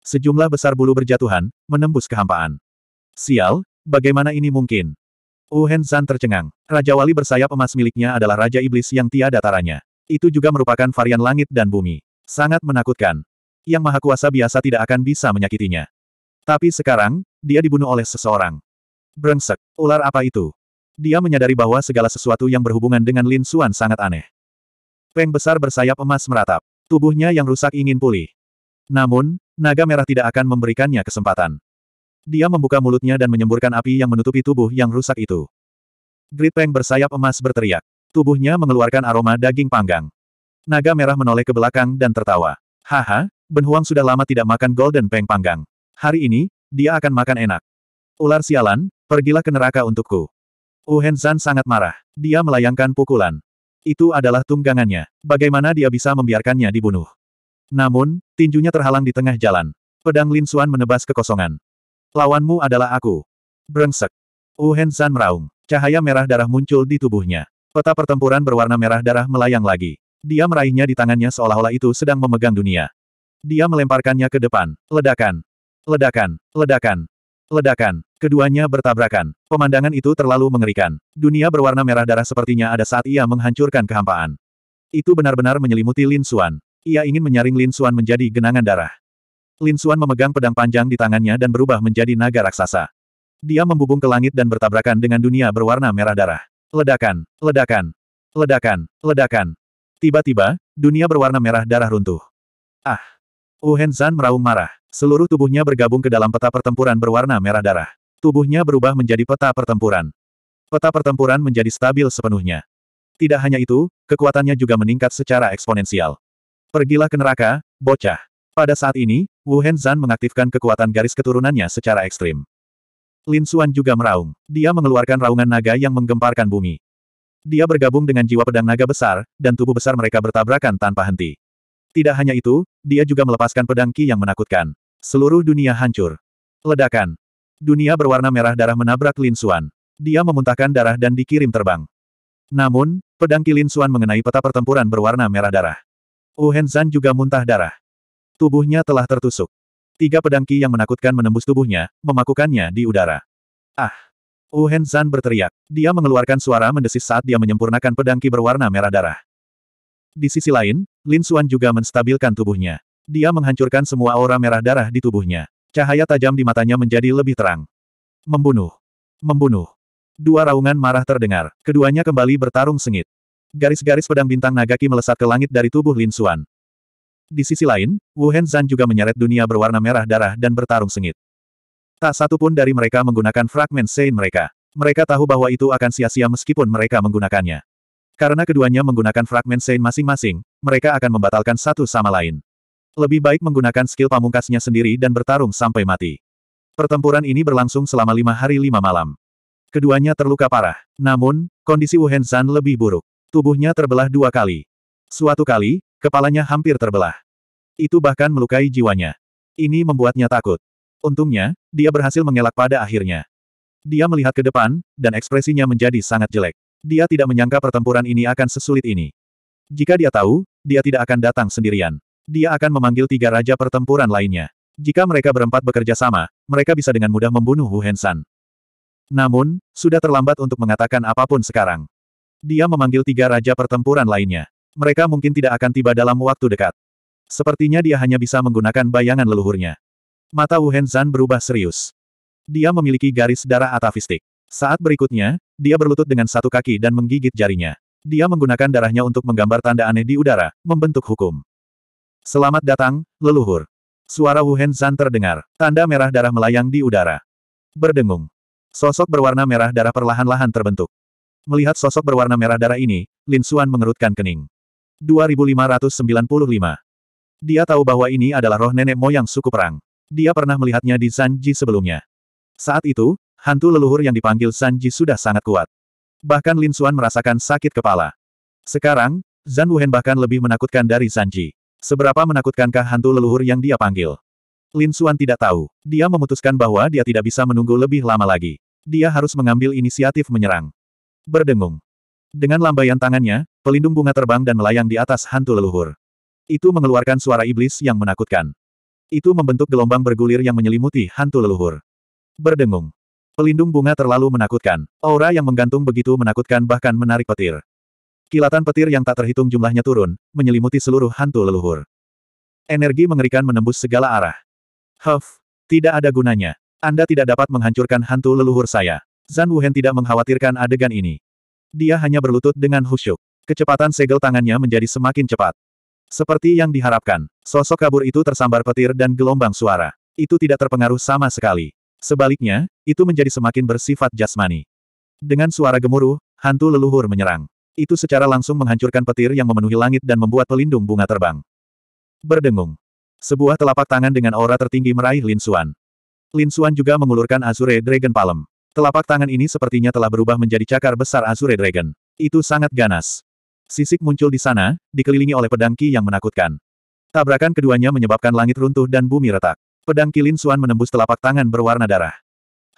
Sejumlah besar bulu berjatuhan, menembus kehampaan. Sial, bagaimana ini mungkin? Wu San tercengang. Raja Wali bersayap emas miliknya adalah Raja Iblis yang tiada taranya. Itu juga merupakan varian langit dan bumi. Sangat menakutkan. Yang Maha Kuasa biasa tidak akan bisa menyakitinya. Tapi sekarang, dia dibunuh oleh seseorang. Brengsek, ular apa itu? Dia menyadari bahwa segala sesuatu yang berhubungan dengan Lin Suan sangat aneh. Peng besar bersayap emas meratap. Tubuhnya yang rusak ingin pulih. Namun, naga merah tidak akan memberikannya kesempatan. Dia membuka mulutnya dan menyemburkan api yang menutupi tubuh yang rusak itu. Great Peng bersayap emas berteriak. Tubuhnya mengeluarkan aroma daging panggang. Naga merah menoleh ke belakang dan tertawa. Haha, Ben Huang sudah lama tidak makan Golden Peng panggang. Hari ini, dia akan makan enak. Ular sialan, pergilah ke neraka untukku. Wu Henzan sangat marah. Dia melayangkan pukulan. Itu adalah tunggangannya. Bagaimana dia bisa membiarkannya dibunuh? Namun, tinjunya terhalang di tengah jalan. Pedang Lin Xuan menebas kekosongan. Lawanmu adalah aku. Brengsek. Wu San meraung. Cahaya merah darah muncul di tubuhnya. Peta pertempuran berwarna merah darah melayang lagi. Dia meraihnya di tangannya seolah-olah itu sedang memegang dunia. Dia melemparkannya ke depan. Ledakan. Ledakan. Ledakan. Ledakan. Keduanya bertabrakan. Pemandangan itu terlalu mengerikan. Dunia berwarna merah darah sepertinya ada saat ia menghancurkan kehampaan. Itu benar-benar menyelimuti Lin Suan. Ia ingin menyaring Lin Suan menjadi genangan darah. Lin Suan memegang pedang panjang di tangannya dan berubah menjadi naga raksasa. Dia membubung ke langit dan bertabrakan dengan dunia berwarna merah darah. Ledakan, ledakan, ledakan, ledakan. Tiba-tiba, dunia berwarna merah darah runtuh. Ah! Wu Henzan meraung marah. Seluruh tubuhnya bergabung ke dalam peta pertempuran berwarna merah darah. Tubuhnya berubah menjadi peta pertempuran. Peta pertempuran menjadi stabil sepenuhnya. Tidak hanya itu, kekuatannya juga meningkat secara eksponensial. Pergilah ke neraka, bocah. Pada saat ini, Wu Henzan mengaktifkan kekuatan garis keturunannya secara ekstrim. Lin Xuan juga meraung. Dia mengeluarkan raungan naga yang menggemparkan bumi. Dia bergabung dengan jiwa pedang naga besar, dan tubuh besar mereka bertabrakan tanpa henti. Tidak hanya itu, dia juga melepaskan pedang Ki yang menakutkan. Seluruh dunia hancur. Ledakan. Dunia berwarna merah darah menabrak Lin Xuan. Dia memuntahkan darah dan dikirim terbang. Namun, pedang Ki Lin Xuan mengenai peta pertempuran berwarna merah darah. Wu Henzan juga muntah darah. Tubuhnya telah tertusuk. Tiga pedang Qi yang menakutkan menembus tubuhnya, memakukannya di udara. Ah! Wu Henzan berteriak. Dia mengeluarkan suara mendesis saat dia menyempurnakan pedang Qi berwarna merah darah. Di sisi lain, Lin Xuan juga menstabilkan tubuhnya. Dia menghancurkan semua aura merah darah di tubuhnya. Cahaya tajam di matanya menjadi lebih terang. Membunuh. Membunuh. Dua raungan marah terdengar. Keduanya kembali bertarung sengit. Garis-garis pedang bintang Nagaki melesat ke langit dari tubuh Lin Xuan. Di sisi lain, Wu Henzan juga menyeret dunia berwarna merah darah dan bertarung sengit. Tak satu pun dari mereka menggunakan fragmen Sein mereka. Mereka tahu bahwa itu akan sia-sia meskipun mereka menggunakannya. Karena keduanya menggunakan fragmen Sein masing-masing, mereka akan membatalkan satu sama lain. Lebih baik menggunakan skill pamungkasnya sendiri dan bertarung sampai mati. Pertempuran ini berlangsung selama lima hari lima malam. Keduanya terluka parah. Namun, kondisi Wu Henzan lebih buruk. Tubuhnya terbelah dua kali. Suatu kali, Kepalanya hampir terbelah. Itu bahkan melukai jiwanya. Ini membuatnya takut. Untungnya, dia berhasil mengelak pada akhirnya. Dia melihat ke depan, dan ekspresinya menjadi sangat jelek. Dia tidak menyangka pertempuran ini akan sesulit ini. Jika dia tahu, dia tidak akan datang sendirian. Dia akan memanggil tiga raja pertempuran lainnya. Jika mereka berempat bekerja sama, mereka bisa dengan mudah membunuh Hu Hensan. Namun, sudah terlambat untuk mengatakan apapun sekarang. Dia memanggil tiga raja pertempuran lainnya. Mereka mungkin tidak akan tiba dalam waktu dekat. Sepertinya dia hanya bisa menggunakan bayangan leluhurnya. Mata Wu Zan berubah serius. Dia memiliki garis darah atavistik. Saat berikutnya, dia berlutut dengan satu kaki dan menggigit jarinya. Dia menggunakan darahnya untuk menggambar tanda aneh di udara, membentuk hukum. Selamat datang, leluhur. Suara Wu Zan terdengar. Tanda merah darah melayang di udara. Berdengung. Sosok berwarna merah darah perlahan-lahan terbentuk. Melihat sosok berwarna merah darah ini, Lin Suan mengerutkan kening. 2595. Dia tahu bahwa ini adalah roh nenek moyang suku perang. Dia pernah melihatnya di Sanji sebelumnya. Saat itu, hantu leluhur yang dipanggil Sanji sudah sangat kuat. Bahkan Lin Xuan merasakan sakit kepala. Sekarang, Zan Wuhen bahkan lebih menakutkan dari Sanji. Seberapa menakutkankah hantu leluhur yang dia panggil? Lin Xuan tidak tahu. Dia memutuskan bahwa dia tidak bisa menunggu lebih lama lagi. Dia harus mengambil inisiatif menyerang. Berdengung. Dengan lambaian tangannya, pelindung bunga terbang dan melayang di atas hantu leluhur. Itu mengeluarkan suara iblis yang menakutkan. Itu membentuk gelombang bergulir yang menyelimuti hantu leluhur. Berdengung. Pelindung bunga terlalu menakutkan. Aura yang menggantung begitu menakutkan bahkan menarik petir. Kilatan petir yang tak terhitung jumlahnya turun, menyelimuti seluruh hantu leluhur. Energi mengerikan menembus segala arah. Huff, tidak ada gunanya. Anda tidak dapat menghancurkan hantu leluhur saya. Zan Wuhen tidak mengkhawatirkan adegan ini. Dia hanya berlutut dengan husyuk. Kecepatan segel tangannya menjadi semakin cepat. Seperti yang diharapkan, sosok kabur itu tersambar petir dan gelombang suara. Itu tidak terpengaruh sama sekali. Sebaliknya, itu menjadi semakin bersifat jasmani. Dengan suara gemuruh, hantu leluhur menyerang. Itu secara langsung menghancurkan petir yang memenuhi langit dan membuat pelindung bunga terbang. Berdengung. Sebuah telapak tangan dengan aura tertinggi meraih Lin Suan. Lin Suan juga mengulurkan Azure Dragon Palm. Telapak tangan ini sepertinya telah berubah menjadi cakar besar Azure Dragon. Itu sangat ganas. Sisik muncul di sana, dikelilingi oleh pedang Ki yang menakutkan. Tabrakan keduanya menyebabkan langit runtuh dan bumi retak. Pedang Ki Lin Suan menembus telapak tangan berwarna darah.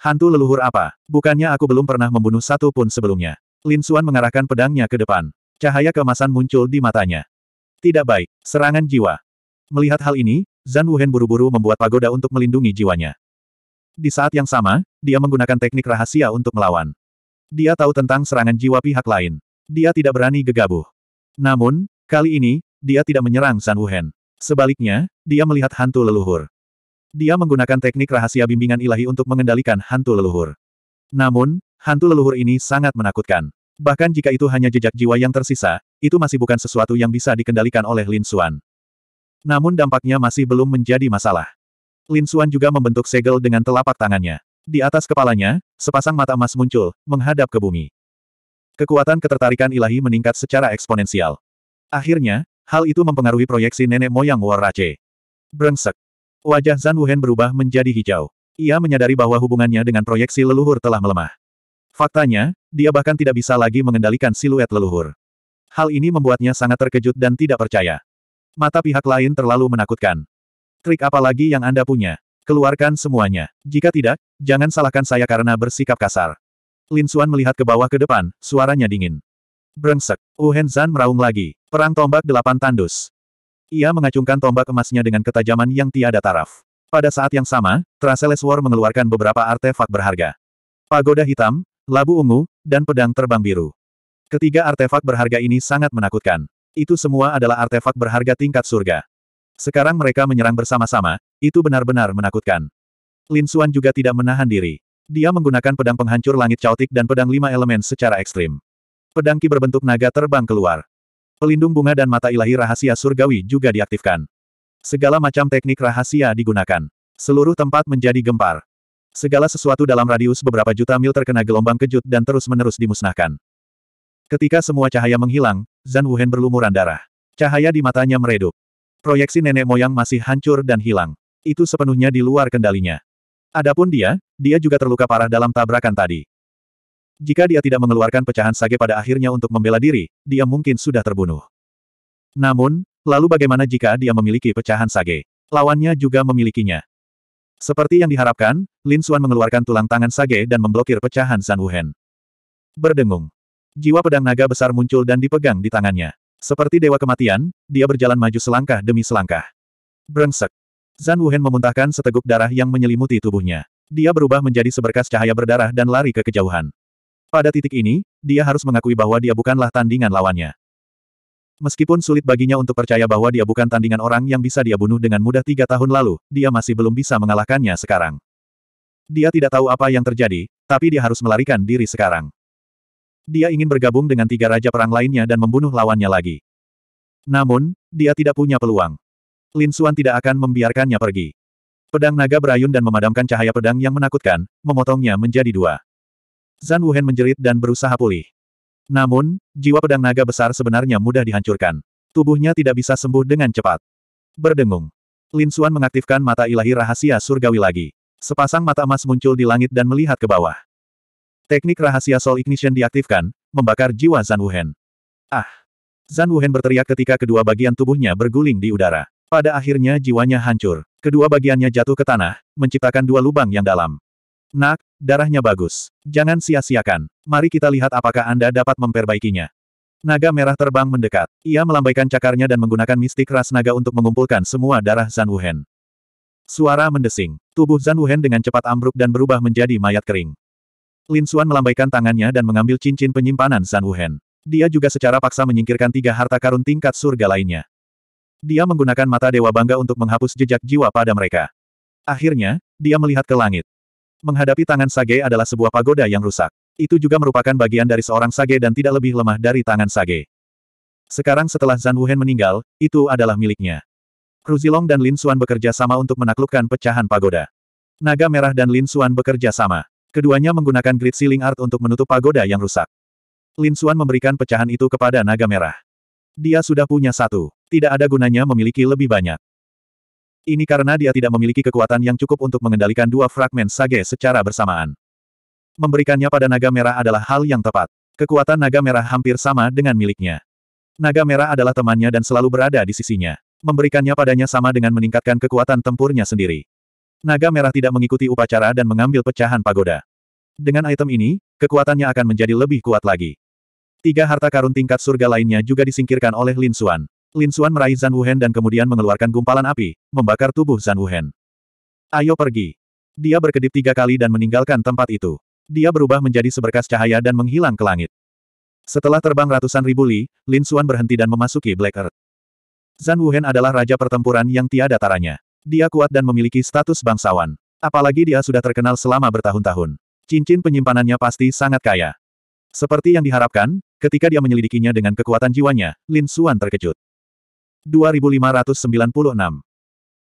Hantu leluhur apa? Bukannya aku belum pernah membunuh satu pun sebelumnya. Lin Suan mengarahkan pedangnya ke depan. Cahaya kemasan muncul di matanya. Tidak baik, serangan jiwa. Melihat hal ini, Zan Wuhen buru-buru membuat pagoda untuk melindungi jiwanya. Di saat yang sama, dia menggunakan teknik rahasia untuk melawan. Dia tahu tentang serangan jiwa pihak lain. Dia tidak berani gegabah. Namun, kali ini, dia tidak menyerang San Wuhen. Sebaliknya, dia melihat hantu leluhur. Dia menggunakan teknik rahasia bimbingan ilahi untuk mengendalikan hantu leluhur. Namun, hantu leluhur ini sangat menakutkan. Bahkan jika itu hanya jejak jiwa yang tersisa, itu masih bukan sesuatu yang bisa dikendalikan oleh Lin Xuan. Namun dampaknya masih belum menjadi masalah. Lin Xuan juga membentuk segel dengan telapak tangannya. Di atas kepalanya, sepasang mata emas muncul, menghadap ke bumi. Kekuatan ketertarikan ilahi meningkat secara eksponensial. Akhirnya, hal itu mempengaruhi proyeksi nenek moyang Warrace. Brengsek. Wajah Zan Wuhen berubah menjadi hijau. Ia menyadari bahwa hubungannya dengan proyeksi leluhur telah melemah. Faktanya, dia bahkan tidak bisa lagi mengendalikan siluet leluhur. Hal ini membuatnya sangat terkejut dan tidak percaya. Mata pihak lain terlalu menakutkan. Trik apa lagi yang Anda punya? Keluarkan semuanya. Jika tidak, jangan salahkan saya karena bersikap kasar. Lin Xuan melihat ke bawah ke depan, suaranya dingin. Brengsek. Wu Henzan meraung lagi. Perang tombak delapan tandus. Ia mengacungkan tombak emasnya dengan ketajaman yang tiada taraf. Pada saat yang sama, Traseles War mengeluarkan beberapa artefak berharga. Pagoda hitam, labu ungu, dan pedang terbang biru. Ketiga artefak berharga ini sangat menakutkan. Itu semua adalah artefak berharga tingkat surga. Sekarang mereka menyerang bersama-sama, itu benar-benar menakutkan. Lin Suan juga tidak menahan diri. Dia menggunakan pedang penghancur langit caotik dan pedang lima elemen secara ekstrim. Pedang ki berbentuk naga terbang keluar. Pelindung bunga dan mata ilahi rahasia surgawi juga diaktifkan. Segala macam teknik rahasia digunakan. Seluruh tempat menjadi gempar. Segala sesuatu dalam radius beberapa juta mil terkena gelombang kejut dan terus-menerus dimusnahkan. Ketika semua cahaya menghilang, Zan Wuhen berlumuran darah. Cahaya di matanya meredup. Proyeksi nenek moyang masih hancur dan hilang. Itu sepenuhnya di luar kendalinya. Adapun dia, dia juga terluka parah dalam tabrakan tadi. Jika dia tidak mengeluarkan pecahan sage pada akhirnya untuk membela diri, dia mungkin sudah terbunuh. Namun, lalu bagaimana jika dia memiliki pecahan sage? Lawannya juga memilikinya. Seperti yang diharapkan, Lin Xuan mengeluarkan tulang tangan sage dan memblokir pecahan San Wuhen. Berdengung. Jiwa pedang naga besar muncul dan dipegang di tangannya. Seperti dewa kematian, dia berjalan maju selangkah demi selangkah. Brengsek. Zan Wuhen memuntahkan seteguk darah yang menyelimuti tubuhnya. Dia berubah menjadi seberkas cahaya berdarah dan lari ke kejauhan. Pada titik ini, dia harus mengakui bahwa dia bukanlah tandingan lawannya. Meskipun sulit baginya untuk percaya bahwa dia bukan tandingan orang yang bisa dia bunuh dengan mudah tiga tahun lalu, dia masih belum bisa mengalahkannya sekarang. Dia tidak tahu apa yang terjadi, tapi dia harus melarikan diri sekarang. Dia ingin bergabung dengan tiga raja perang lainnya dan membunuh lawannya lagi. Namun, dia tidak punya peluang. Lin Xuan tidak akan membiarkannya pergi. Pedang naga berayun dan memadamkan cahaya pedang yang menakutkan, memotongnya menjadi dua. Zan Wuhen menjerit dan berusaha pulih. Namun, jiwa pedang naga besar sebenarnya mudah dihancurkan. Tubuhnya tidak bisa sembuh dengan cepat. Berdengung. Lin Xuan mengaktifkan mata ilahi rahasia surgawi lagi. Sepasang mata emas muncul di langit dan melihat ke bawah. Teknik rahasia Soul Ignition diaktifkan, membakar jiwa Zan Wuhen. Ah! Zan Wuhen berteriak ketika kedua bagian tubuhnya berguling di udara. Pada akhirnya jiwanya hancur. Kedua bagiannya jatuh ke tanah, menciptakan dua lubang yang dalam. Nak, darahnya bagus. Jangan sia-siakan. Mari kita lihat apakah Anda dapat memperbaikinya. Naga merah terbang mendekat. Ia melambaikan cakarnya dan menggunakan mistik ras naga untuk mengumpulkan semua darah Zan Wuhen. Suara mendesing. Tubuh Zan Wuhen dengan cepat ambruk dan berubah menjadi mayat kering. Lin Xuan melambaikan tangannya dan mengambil cincin penyimpanan San Wuhen. Dia juga secara paksa menyingkirkan tiga harta karun tingkat surga lainnya. Dia menggunakan mata Dewa Bangga untuk menghapus jejak jiwa pada mereka. Akhirnya, dia melihat ke langit. Menghadapi tangan Sage adalah sebuah pagoda yang rusak. Itu juga merupakan bagian dari seorang Sage dan tidak lebih lemah dari tangan Sage. Sekarang setelah Zan Wuhen meninggal, itu adalah miliknya. Ruzilong dan Lin Xuan bekerja sama untuk menaklukkan pecahan pagoda. Naga Merah dan Lin Xuan bekerja sama. Keduanya menggunakan grid Ceiling art untuk menutup pagoda yang rusak. Lin Xuan memberikan pecahan itu kepada naga merah. Dia sudah punya satu. Tidak ada gunanya memiliki lebih banyak. Ini karena dia tidak memiliki kekuatan yang cukup untuk mengendalikan dua fragmen sage secara bersamaan. Memberikannya pada naga merah adalah hal yang tepat. Kekuatan naga merah hampir sama dengan miliknya. Naga merah adalah temannya dan selalu berada di sisinya. Memberikannya padanya sama dengan meningkatkan kekuatan tempurnya sendiri. Naga merah tidak mengikuti upacara dan mengambil pecahan pagoda. Dengan item ini, kekuatannya akan menjadi lebih kuat lagi. Tiga harta karun tingkat surga lainnya juga disingkirkan oleh Lin Xuan. Lin Xuan meraih Zan Wuhen dan kemudian mengeluarkan gumpalan api, membakar tubuh Zan Wuhen. Ayo pergi. Dia berkedip tiga kali dan meninggalkan tempat itu. Dia berubah menjadi seberkas cahaya dan menghilang ke langit. Setelah terbang ratusan ribu li, Lin Xuan berhenti dan memasuki Black Earth. Zan Wuhen adalah raja pertempuran yang tiada taranya. Dia kuat dan memiliki status bangsawan. Apalagi dia sudah terkenal selama bertahun-tahun. Cincin penyimpanannya pasti sangat kaya. Seperti yang diharapkan, ketika dia menyelidikinya dengan kekuatan jiwanya, Lin Xuan terkejut. 2596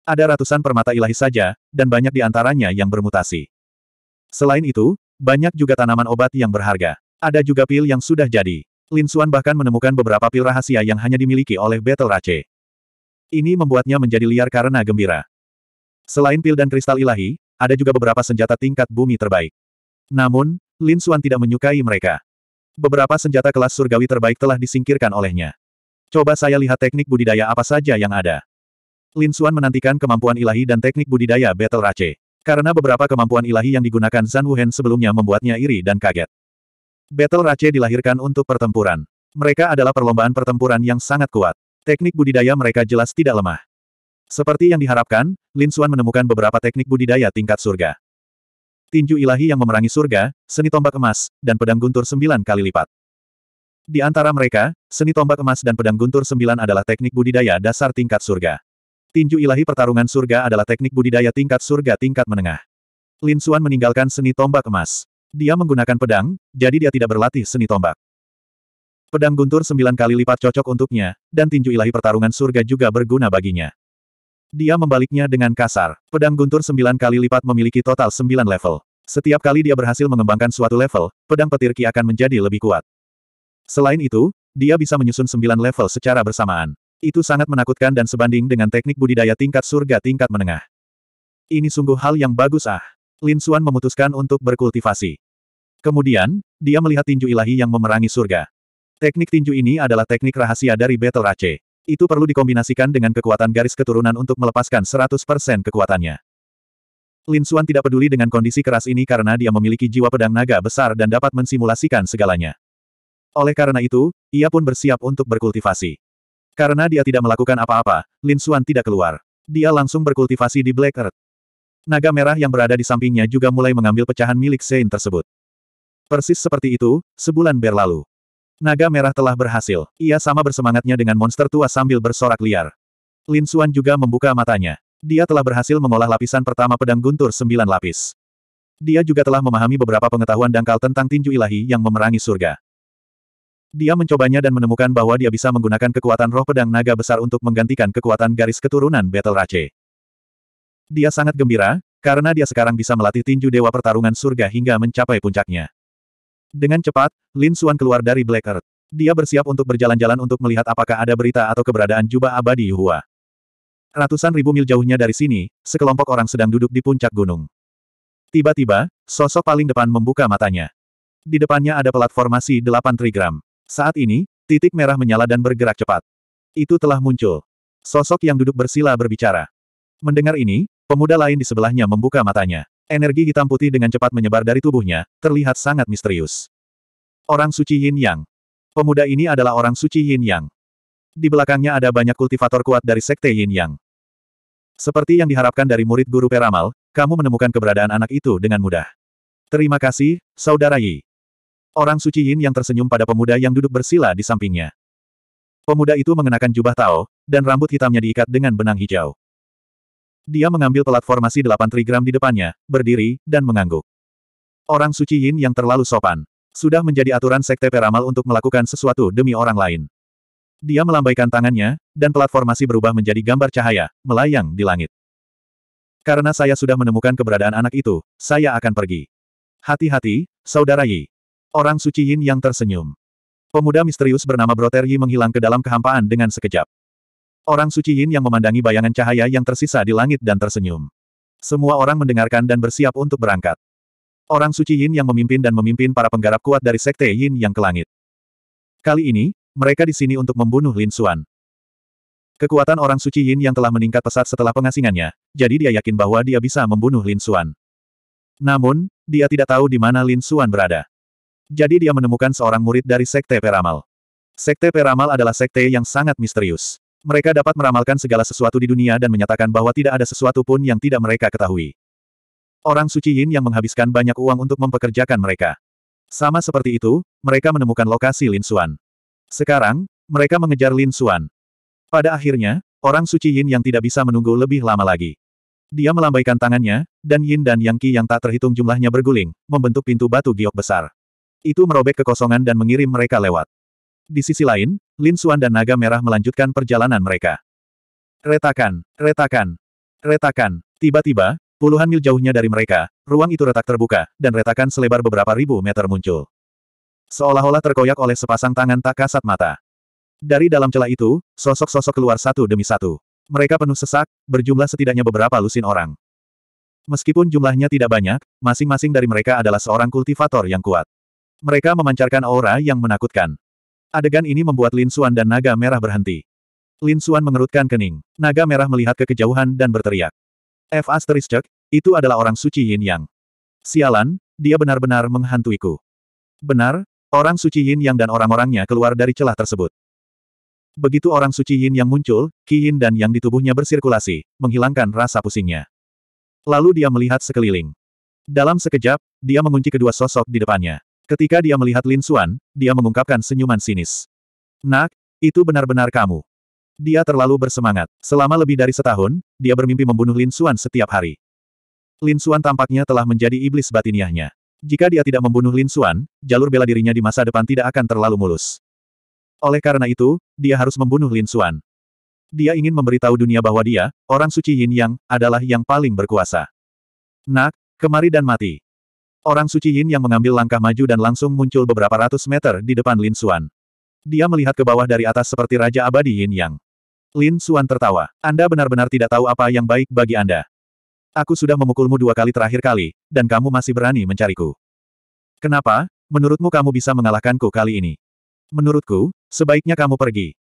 Ada ratusan permata ilahi saja, dan banyak di antaranya yang bermutasi. Selain itu, banyak juga tanaman obat yang berharga. Ada juga pil yang sudah jadi. Lin Xuan bahkan menemukan beberapa pil rahasia yang hanya dimiliki oleh Battle Rache. Ini membuatnya menjadi liar karena gembira. Selain pil dan kristal ilahi, ada juga beberapa senjata tingkat bumi terbaik. Namun, Lin Xuan tidak menyukai mereka. Beberapa senjata kelas surgawi terbaik telah disingkirkan olehnya. Coba saya lihat teknik budidaya apa saja yang ada. Lin Xuan menantikan kemampuan ilahi dan teknik budidaya Battle Rache. Karena beberapa kemampuan ilahi yang digunakan Zan Wuhen sebelumnya membuatnya iri dan kaget. Battle Rache dilahirkan untuk pertempuran. Mereka adalah perlombaan pertempuran yang sangat kuat. Teknik budidaya mereka jelas tidak lemah. Seperti yang diharapkan, Lin Xuan menemukan beberapa teknik budidaya tingkat surga. Tinju ilahi yang memerangi surga, seni tombak emas, dan pedang guntur sembilan kali lipat. Di antara mereka, seni tombak emas dan pedang guntur sembilan adalah teknik budidaya dasar tingkat surga. Tinju ilahi pertarungan surga adalah teknik budidaya tingkat surga tingkat menengah. Lin Xuan meninggalkan seni tombak emas. Dia menggunakan pedang, jadi dia tidak berlatih seni tombak. Pedang guntur sembilan kali lipat cocok untuknya, dan tinju ilahi pertarungan surga juga berguna baginya. Dia membaliknya dengan kasar. Pedang guntur sembilan kali lipat memiliki total sembilan level. Setiap kali dia berhasil mengembangkan suatu level, pedang petir Ki akan menjadi lebih kuat. Selain itu, dia bisa menyusun sembilan level secara bersamaan. Itu sangat menakutkan dan sebanding dengan teknik budidaya tingkat surga tingkat menengah. Ini sungguh hal yang bagus ah. Lin Xuan memutuskan untuk berkultivasi. Kemudian, dia melihat tinju ilahi yang memerangi surga. Teknik tinju ini adalah teknik rahasia dari Battle Rache. Itu perlu dikombinasikan dengan kekuatan garis keturunan untuk melepaskan 100% kekuatannya. Lin Xuan tidak peduli dengan kondisi keras ini karena dia memiliki jiwa pedang naga besar dan dapat mensimulasikan segalanya. Oleh karena itu, ia pun bersiap untuk berkultivasi. Karena dia tidak melakukan apa-apa, Lin Xuan tidak keluar. Dia langsung berkultivasi di Black Earth. Naga merah yang berada di sampingnya juga mulai mengambil pecahan milik Sein tersebut. Persis seperti itu, sebulan berlalu. Naga merah telah berhasil. Ia sama bersemangatnya dengan monster tua sambil bersorak liar. Lin Xuan juga membuka matanya. Dia telah berhasil mengolah lapisan pertama pedang guntur sembilan lapis. Dia juga telah memahami beberapa pengetahuan dangkal tentang tinju ilahi yang memerangi surga. Dia mencobanya dan menemukan bahwa dia bisa menggunakan kekuatan roh pedang naga besar untuk menggantikan kekuatan garis keturunan Battle Rache. Dia sangat gembira, karena dia sekarang bisa melatih tinju dewa pertarungan surga hingga mencapai puncaknya. Dengan cepat, Lin Xuan keluar dari Black Earth. Dia bersiap untuk berjalan-jalan untuk melihat apakah ada berita atau keberadaan jubah abadi Yuhua. Ratusan ribu mil jauhnya dari sini, sekelompok orang sedang duduk di puncak gunung. Tiba-tiba, sosok paling depan membuka matanya. Di depannya ada pelat platformasi 8 trigram. Saat ini, titik merah menyala dan bergerak cepat. Itu telah muncul. Sosok yang duduk bersila berbicara. Mendengar ini, pemuda lain di sebelahnya membuka matanya. Energi hitam putih dengan cepat menyebar dari tubuhnya, terlihat sangat misterius. Orang suci Yin Yang. Pemuda ini adalah orang suci Yin Yang. Di belakangnya ada banyak kultivator kuat dari sekte Yin Yang. Seperti yang diharapkan dari murid guru Peramal, kamu menemukan keberadaan anak itu dengan mudah. Terima kasih, Saudara Yi. Orang suci Yin yang tersenyum pada pemuda yang duduk bersila di sampingnya. Pemuda itu mengenakan jubah Tao, dan rambut hitamnya diikat dengan benang hijau. Dia mengambil pelat formasi delapan trigram di depannya, berdiri, dan mengangguk. Orang suci Yin yang terlalu sopan. Sudah menjadi aturan sekte peramal untuk melakukan sesuatu demi orang lain. Dia melambaikan tangannya, dan pelat formasi berubah menjadi gambar cahaya, melayang di langit. Karena saya sudah menemukan keberadaan anak itu, saya akan pergi. Hati-hati, Saudara Yi. Orang suci Yin yang tersenyum. Pemuda misterius bernama Broter Yi menghilang ke dalam kehampaan dengan sekejap. Orang suci Yin yang memandangi bayangan cahaya yang tersisa di langit dan tersenyum. Semua orang mendengarkan dan bersiap untuk berangkat. Orang suci Yin yang memimpin dan memimpin para penggarap kuat dari sekte Yin yang ke langit. Kali ini, mereka di sini untuk membunuh Lin Xuan. Kekuatan orang suci Yin yang telah meningkat pesat setelah pengasingannya, jadi dia yakin bahwa dia bisa membunuh Lin Xuan. Namun, dia tidak tahu di mana Lin Xuan berada. Jadi dia menemukan seorang murid dari Sekte Peramal. Sekte Peramal adalah sekte yang sangat misterius. Mereka dapat meramalkan segala sesuatu di dunia dan menyatakan bahwa tidak ada sesuatu pun yang tidak mereka ketahui. Orang suci Yin yang menghabiskan banyak uang untuk mempekerjakan mereka. Sama seperti itu, mereka menemukan lokasi Lin Xuan. Sekarang, mereka mengejar Lin Xuan. Pada akhirnya, orang suci Yin yang tidak bisa menunggu lebih lama lagi. Dia melambaikan tangannya, dan Yin dan Yang Qi yang tak terhitung jumlahnya berguling, membentuk pintu batu giok besar. Itu merobek kekosongan dan mengirim mereka lewat. Di sisi lain, Lin Xuan dan Naga Merah melanjutkan perjalanan mereka. Retakan, retakan, retakan. Tiba-tiba, puluhan mil jauhnya dari mereka, ruang itu retak terbuka, dan retakan selebar beberapa ribu meter muncul. Seolah-olah terkoyak oleh sepasang tangan tak kasat mata. Dari dalam celah itu, sosok-sosok keluar satu demi satu. Mereka penuh sesak, berjumlah setidaknya beberapa lusin orang. Meskipun jumlahnya tidak banyak, masing-masing dari mereka adalah seorang kultivator yang kuat. Mereka memancarkan aura yang menakutkan. Adegan ini membuat Lin Suan dan naga merah berhenti. Lin Suan mengerutkan kening. Naga merah melihat ke kejauhan dan berteriak. F. asterisk, itu adalah orang suci Yin Yang. Sialan, dia benar-benar menghantuiku. Benar, orang suci Yin Yang dan orang-orangnya keluar dari celah tersebut. Begitu orang suci Yin Yang muncul, Qi Yin dan Yang di tubuhnya bersirkulasi, menghilangkan rasa pusingnya. Lalu dia melihat sekeliling. Dalam sekejap, dia mengunci kedua sosok di depannya. Ketika dia melihat Lin Xuan, dia mengungkapkan senyuman sinis. Nak, itu benar-benar kamu. Dia terlalu bersemangat. Selama lebih dari setahun, dia bermimpi membunuh Lin Xuan setiap hari. Lin Xuan tampaknya telah menjadi iblis batiniahnya. Jika dia tidak membunuh Lin Xuan, jalur bela dirinya di masa depan tidak akan terlalu mulus. Oleh karena itu, dia harus membunuh Lin Xuan. Dia ingin memberitahu dunia bahwa dia, orang suci Yin Yang, adalah yang paling berkuasa. Nak, kemari dan mati. Orang suci Yin yang mengambil langkah maju dan langsung muncul beberapa ratus meter di depan Lin Xuan. Dia melihat ke bawah dari atas seperti Raja Abadi Yin Yang. Lin Xuan tertawa. Anda benar-benar tidak tahu apa yang baik bagi Anda. Aku sudah memukulmu dua kali terakhir kali, dan kamu masih berani mencariku. Kenapa, menurutmu kamu bisa mengalahkanku kali ini? Menurutku, sebaiknya kamu pergi.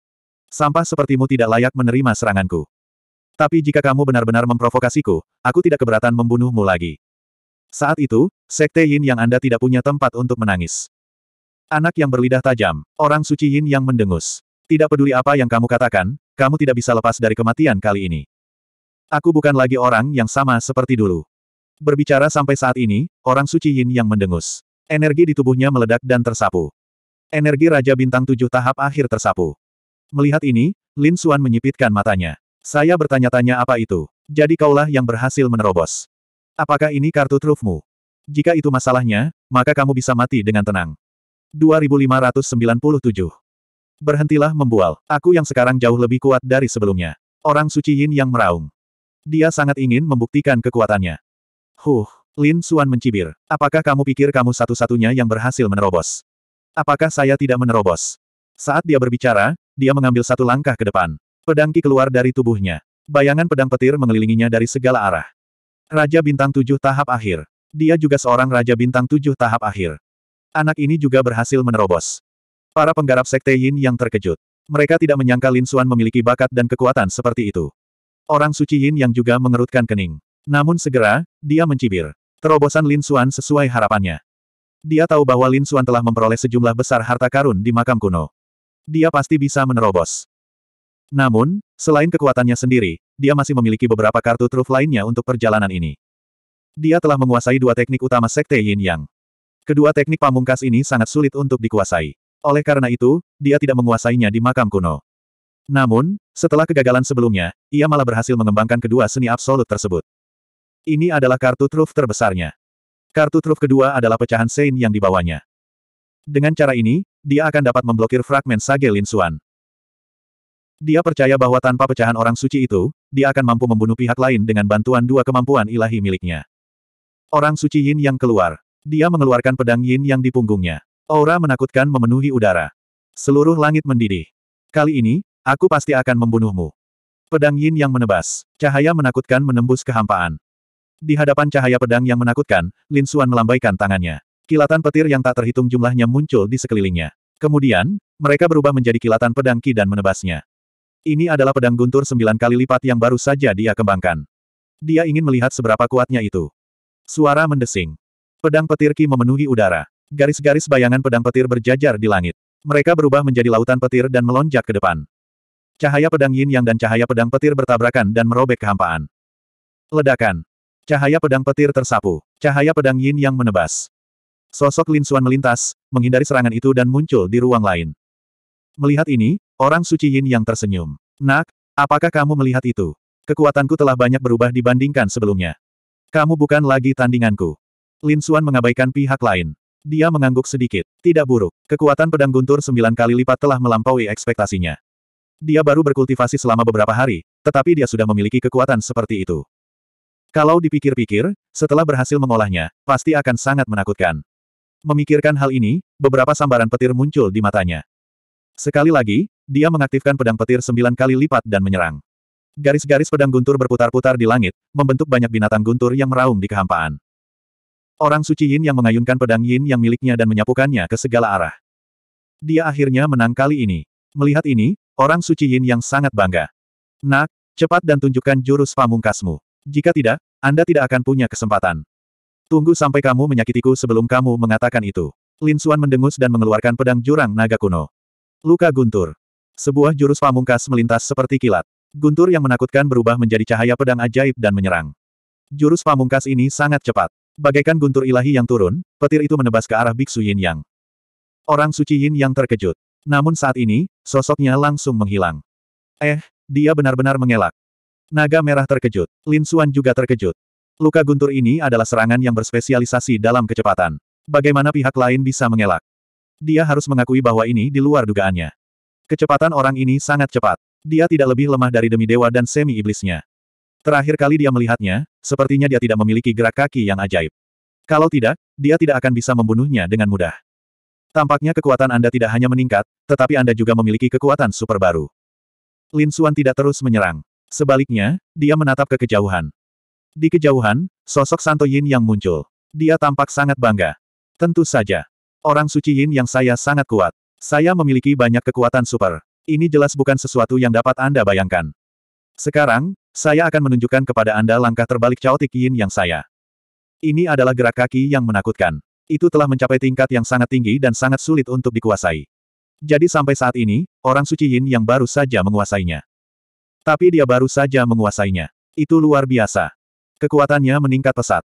Sampah sepertimu tidak layak menerima seranganku. Tapi jika kamu benar-benar memprovokasiku, aku tidak keberatan membunuhmu lagi. Saat itu, Sekte Yin yang Anda tidak punya tempat untuk menangis. Anak yang berlidah tajam, orang suci Yin yang mendengus. Tidak peduli apa yang kamu katakan, kamu tidak bisa lepas dari kematian kali ini. Aku bukan lagi orang yang sama seperti dulu. Berbicara sampai saat ini, orang suci Yin yang mendengus. Energi di tubuhnya meledak dan tersapu. Energi Raja Bintang Tujuh tahap akhir tersapu. Melihat ini, Lin Suan menyipitkan matanya. Saya bertanya-tanya apa itu. Jadi kaulah yang berhasil menerobos. Apakah ini kartu trufmu? Jika itu masalahnya, maka kamu bisa mati dengan tenang. 2597. Berhentilah membual. Aku yang sekarang jauh lebih kuat dari sebelumnya. Orang suci Yin yang meraung. Dia sangat ingin membuktikan kekuatannya. Huh, Lin Suan mencibir. Apakah kamu pikir kamu satu-satunya yang berhasil menerobos? Apakah saya tidak menerobos? Saat dia berbicara, dia mengambil satu langkah ke depan. Pedang Ki keluar dari tubuhnya. Bayangan pedang petir mengelilinginya dari segala arah. Raja Bintang Tujuh tahap akhir. Dia juga seorang Raja Bintang Tujuh tahap akhir. Anak ini juga berhasil menerobos. Para penggarap Sekte Yin yang terkejut. Mereka tidak menyangka Lin Suan memiliki bakat dan kekuatan seperti itu. Orang suci Yin yang juga mengerutkan kening. Namun segera, dia mencibir. Terobosan Lin Suan sesuai harapannya. Dia tahu bahwa Lin Suan telah memperoleh sejumlah besar harta karun di makam kuno. Dia pasti bisa menerobos. Namun, selain kekuatannya sendiri, dia masih memiliki beberapa kartu truf lainnya untuk perjalanan ini. Dia telah menguasai dua teknik utama Sekte Yin Yang. Kedua teknik pamungkas ini sangat sulit untuk dikuasai. Oleh karena itu, dia tidak menguasainya di makam kuno. Namun, setelah kegagalan sebelumnya, ia malah berhasil mengembangkan kedua seni absolut tersebut. Ini adalah kartu truf terbesarnya. Kartu truf kedua adalah pecahan Sein yang dibawanya. Dengan cara ini, dia akan dapat memblokir fragmen Sage Lin Suan. Dia percaya bahwa tanpa pecahan orang suci itu, dia akan mampu membunuh pihak lain dengan bantuan dua kemampuan ilahi miliknya. Orang suci Yin yang keluar. Dia mengeluarkan pedang Yin yang di punggungnya. Aura menakutkan memenuhi udara. Seluruh langit mendidih. Kali ini, aku pasti akan membunuhmu. Pedang Yin yang menebas. Cahaya menakutkan menembus kehampaan. Di hadapan cahaya pedang yang menakutkan, Lin Xuan melambaikan tangannya. Kilatan petir yang tak terhitung jumlahnya muncul di sekelilingnya. Kemudian, mereka berubah menjadi kilatan pedang Ki dan menebasnya. Ini adalah pedang guntur sembilan kali lipat yang baru saja dia kembangkan. Dia ingin melihat seberapa kuatnya itu. Suara mendesing. Pedang petir Ki memenuhi udara. Garis-garis bayangan pedang petir berjajar di langit. Mereka berubah menjadi lautan petir dan melonjak ke depan. Cahaya pedang yin yang dan cahaya pedang petir bertabrakan dan merobek kehampaan. Ledakan. Cahaya pedang petir tersapu. Cahaya pedang yin yang menebas. Sosok Lin Xuan melintas, menghindari serangan itu dan muncul di ruang lain. Melihat ini, Orang suci Yin yang tersenyum. Nak, apakah kamu melihat itu? Kekuatanku telah banyak berubah dibandingkan sebelumnya. Kamu bukan lagi tandinganku. Lin Xuan mengabaikan pihak lain. Dia mengangguk sedikit. Tidak buruk. Kekuatan pedang guntur sembilan kali lipat telah melampaui ekspektasinya. Dia baru berkultivasi selama beberapa hari, tetapi dia sudah memiliki kekuatan seperti itu. Kalau dipikir-pikir, setelah berhasil mengolahnya, pasti akan sangat menakutkan. Memikirkan hal ini, beberapa sambaran petir muncul di matanya. Sekali lagi, dia mengaktifkan pedang petir sembilan kali lipat dan menyerang. Garis-garis pedang guntur berputar-putar di langit, membentuk banyak binatang guntur yang meraung di kehampaan. Orang suci Yin yang mengayunkan pedang Yin yang miliknya dan menyapukannya ke segala arah. Dia akhirnya menang kali ini. Melihat ini, orang suci Yin yang sangat bangga. Nak, cepat dan tunjukkan jurus pamungkasmu. Jika tidak, Anda tidak akan punya kesempatan. Tunggu sampai kamu menyakitiku sebelum kamu mengatakan itu. Lin Xuan mendengus dan mengeluarkan pedang jurang naga kuno. Luka guntur. Sebuah jurus pamungkas melintas seperti kilat. Guntur yang menakutkan berubah menjadi cahaya pedang ajaib dan menyerang. Jurus pamungkas ini sangat cepat. Bagaikan guntur ilahi yang turun, petir itu menebas ke arah biksu Yin Yang. Orang suci Yin Yang terkejut. Namun saat ini, sosoknya langsung menghilang. Eh, dia benar-benar mengelak. Naga merah terkejut. Lin Suan juga terkejut. Luka guntur ini adalah serangan yang berspesialisasi dalam kecepatan. Bagaimana pihak lain bisa mengelak? Dia harus mengakui bahwa ini di luar dugaannya. Kecepatan orang ini sangat cepat. Dia tidak lebih lemah dari demi dewa dan semi iblisnya. Terakhir kali dia melihatnya, sepertinya dia tidak memiliki gerak kaki yang ajaib. Kalau tidak, dia tidak akan bisa membunuhnya dengan mudah. Tampaknya kekuatan Anda tidak hanya meningkat, tetapi Anda juga memiliki kekuatan super baru. Lin Xuan tidak terus menyerang. Sebaliknya, dia menatap ke kejauhan. Di kejauhan, sosok Santo Yin yang muncul. Dia tampak sangat bangga. Tentu saja. Orang suci Yin yang saya sangat kuat. Saya memiliki banyak kekuatan super. Ini jelas bukan sesuatu yang dapat Anda bayangkan. Sekarang, saya akan menunjukkan kepada Anda langkah terbalik caotik yin yang saya. Ini adalah gerak kaki yang menakutkan. Itu telah mencapai tingkat yang sangat tinggi dan sangat sulit untuk dikuasai. Jadi sampai saat ini, orang suci yin yang baru saja menguasainya. Tapi dia baru saja menguasainya. Itu luar biasa. Kekuatannya meningkat pesat.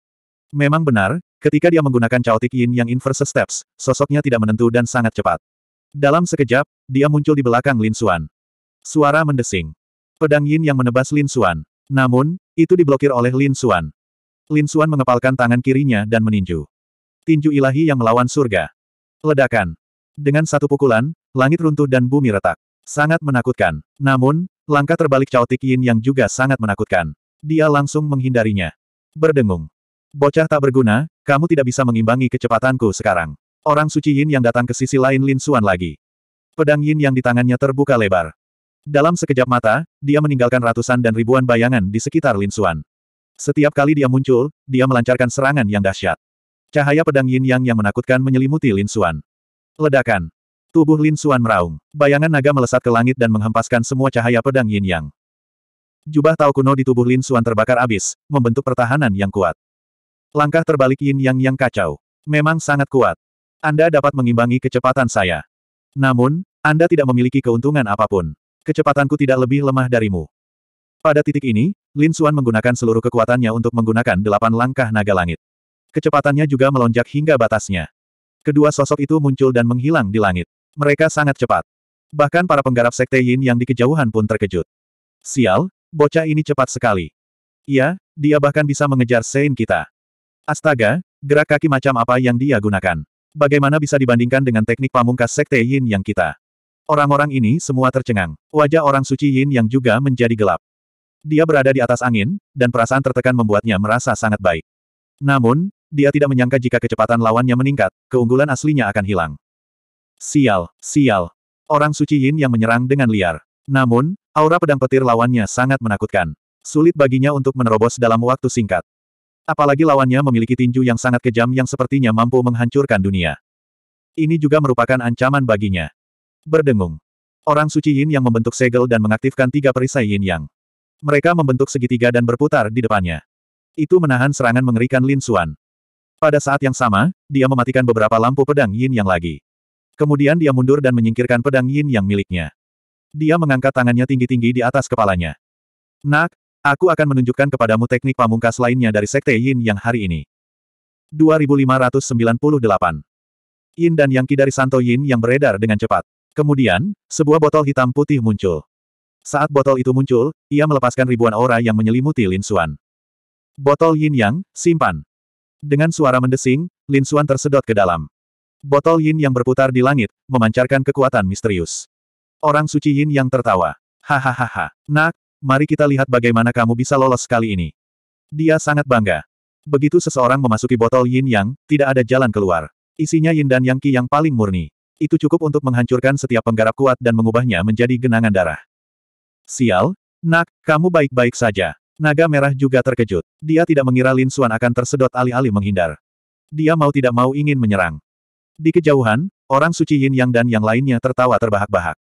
Memang benar, ketika dia menggunakan caotik yin yang inverse steps, sosoknya tidak menentu dan sangat cepat. Dalam sekejap, dia muncul di belakang Lin Xuan. Suara mendesing. Pedang Yin yang menebas Lin Xuan. Namun, itu diblokir oleh Lin Xuan. Lin Xuan mengepalkan tangan kirinya dan meninju. Tinju ilahi yang melawan surga. Ledakan. Dengan satu pukulan, langit runtuh dan bumi retak. Sangat menakutkan. Namun, langkah terbalik caotik Yin yang juga sangat menakutkan. Dia langsung menghindarinya. Berdengung. Bocah tak berguna, kamu tidak bisa mengimbangi kecepatanku sekarang. Orang suci Yin yang datang ke sisi lain Lin Xuan lagi. Pedang Yin yang di tangannya terbuka lebar. Dalam sekejap mata, dia meninggalkan ratusan dan ribuan bayangan di sekitar Lin Xuan. Setiap kali dia muncul, dia melancarkan serangan yang dahsyat. Cahaya pedang Yin Yang yang menakutkan menyelimuti Lin Xuan. Ledakan. Tubuh Lin Xuan meraung. Bayangan naga melesat ke langit dan menghempaskan semua cahaya pedang Yin Yang. Jubah Tao kuno di tubuh Lin Xuan terbakar abis, membentuk pertahanan yang kuat. Langkah terbalik Yin Yang yang kacau. Memang sangat kuat. Anda dapat mengimbangi kecepatan saya. Namun, Anda tidak memiliki keuntungan apapun. Kecepatanku tidak lebih lemah darimu. Pada titik ini, Lin Xuan menggunakan seluruh kekuatannya untuk menggunakan delapan langkah naga langit. Kecepatannya juga melonjak hingga batasnya. Kedua sosok itu muncul dan menghilang di langit. Mereka sangat cepat. Bahkan para penggarap Sekte Yin yang di kejauhan pun terkejut. Sial, bocah ini cepat sekali. Iya, dia bahkan bisa mengejar Sein kita. Astaga, gerak kaki macam apa yang dia gunakan. Bagaimana bisa dibandingkan dengan teknik pamungkas Sekte Yin Yang kita? Orang-orang ini semua tercengang. Wajah orang suci Yin Yang juga menjadi gelap. Dia berada di atas angin, dan perasaan tertekan membuatnya merasa sangat baik. Namun, dia tidak menyangka jika kecepatan lawannya meningkat, keunggulan aslinya akan hilang. Sial, sial. Orang suci Yin yang menyerang dengan liar. Namun, aura pedang petir lawannya sangat menakutkan. Sulit baginya untuk menerobos dalam waktu singkat. Apalagi lawannya memiliki tinju yang sangat kejam yang sepertinya mampu menghancurkan dunia. Ini juga merupakan ancaman baginya. Berdengung. Orang suci Yin yang membentuk segel dan mengaktifkan tiga perisai Yin Yang. Mereka membentuk segitiga dan berputar di depannya. Itu menahan serangan mengerikan Lin Xuan. Pada saat yang sama, dia mematikan beberapa lampu pedang Yin Yang lagi. Kemudian dia mundur dan menyingkirkan pedang Yin Yang miliknya. Dia mengangkat tangannya tinggi-tinggi di atas kepalanya. Nak, Aku akan menunjukkan kepadamu teknik pamungkas lainnya dari Sekte Yin yang hari ini. 2598 Yin dan Yang Ki dari Santo Yin yang beredar dengan cepat. Kemudian, sebuah botol hitam putih muncul. Saat botol itu muncul, ia melepaskan ribuan aura yang menyelimuti Lin Xuan. Botol Yin Yang, simpan. Dengan suara mendesing, Lin Xuan tersedot ke dalam. Botol yin yang berputar di langit, memancarkan kekuatan misterius. Orang suci yin yang tertawa. Hahaha, nak, Mari kita lihat bagaimana kamu bisa lolos kali ini. Dia sangat bangga. Begitu seseorang memasuki botol yin yang, tidak ada jalan keluar. Isinya yin dan yang Ki yang paling murni. Itu cukup untuk menghancurkan setiap penggarap kuat dan mengubahnya menjadi genangan darah. Sial, nak, kamu baik-baik saja. Naga merah juga terkejut. Dia tidak mengira Lin Xuan akan tersedot alih-alih menghindar. Dia mau tidak mau ingin menyerang. Di kejauhan, orang suci Yin Yang dan yang lainnya tertawa terbahak-bahak.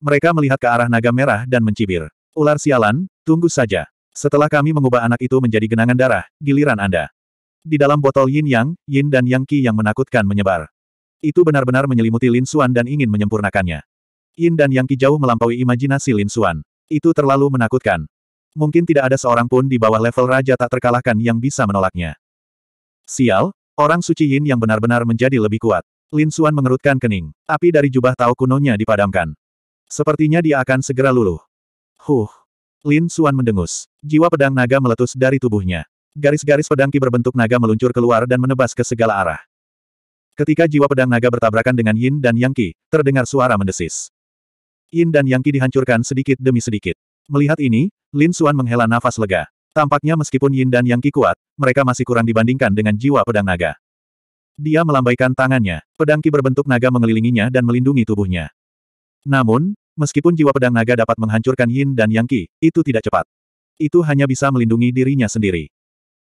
Mereka melihat ke arah naga merah dan mencibir. Ular sialan, tunggu saja. Setelah kami mengubah anak itu menjadi genangan darah, giliran Anda. Di dalam botol yin yang, yin dan yang Ki yang menakutkan menyebar. Itu benar-benar menyelimuti Lin Xuan dan ingin menyempurnakannya. Yin dan yang Ki jauh melampaui imajinasi Lin Xuan. Itu terlalu menakutkan. Mungkin tidak ada seorang pun di bawah level raja tak terkalahkan yang bisa menolaknya. Sial, orang suci Yin yang benar-benar menjadi lebih kuat. Lin Xuan mengerutkan kening. Api dari jubah Tao kunonya dipadamkan. Sepertinya dia akan segera luluh. Huh. Lin Suan mendengus. Jiwa pedang naga meletus dari tubuhnya. Garis-garis pedang ki berbentuk naga meluncur keluar dan menebas ke segala arah. Ketika jiwa pedang naga bertabrakan dengan Yin dan Yang Ki, terdengar suara mendesis. Yin dan Yang Ki dihancurkan sedikit demi sedikit. Melihat ini, Lin Suan menghela nafas lega. Tampaknya meskipun Yin dan Yang Ki kuat, mereka masih kurang dibandingkan dengan jiwa pedang naga. Dia melambaikan tangannya, pedang ki berbentuk naga mengelilinginya dan melindungi tubuhnya. Namun, Meskipun jiwa pedang naga dapat menghancurkan yin dan yang qi, itu tidak cepat. Itu hanya bisa melindungi dirinya sendiri.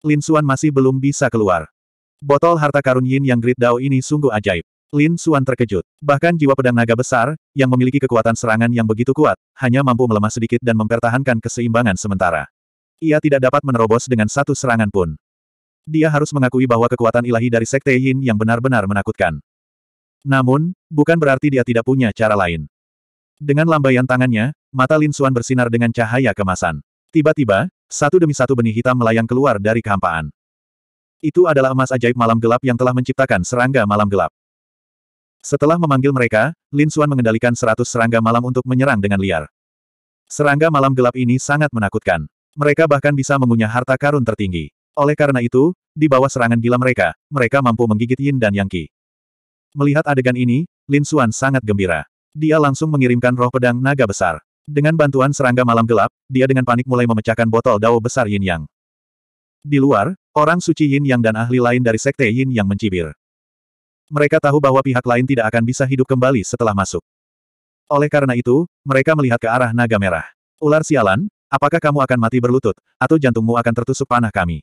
Lin Xuan masih belum bisa keluar. Botol harta karun yin yang Great Dao ini sungguh ajaib. Lin Xuan terkejut. Bahkan jiwa pedang naga besar, yang memiliki kekuatan serangan yang begitu kuat, hanya mampu melemah sedikit dan mempertahankan keseimbangan sementara. Ia tidak dapat menerobos dengan satu serangan pun. Dia harus mengakui bahwa kekuatan ilahi dari Sekte Yin yang benar-benar menakutkan. Namun, bukan berarti dia tidak punya cara lain. Dengan lambaian tangannya, mata Lin Suan bersinar dengan cahaya kemasan. Tiba-tiba, satu demi satu benih hitam melayang keluar dari kehampaan. Itu adalah emas ajaib malam gelap yang telah menciptakan serangga malam gelap. Setelah memanggil mereka, Lin Suan mengendalikan seratus serangga malam untuk menyerang dengan liar. Serangga malam gelap ini sangat menakutkan. Mereka bahkan bisa mengunyah harta karun tertinggi. Oleh karena itu, di bawah serangan gila mereka, mereka mampu menggigit Yin dan Yang Qi. Melihat adegan ini, Lin Suan sangat gembira. Dia langsung mengirimkan roh pedang naga besar. Dengan bantuan serangga malam gelap, dia dengan panik mulai memecahkan botol dao besar yin yang. Di luar, orang suci yin yang dan ahli lain dari sekte yin yang mencibir. Mereka tahu bahwa pihak lain tidak akan bisa hidup kembali setelah masuk. Oleh karena itu, mereka melihat ke arah naga merah. Ular sialan, apakah kamu akan mati berlutut, atau jantungmu akan tertusuk panah kami?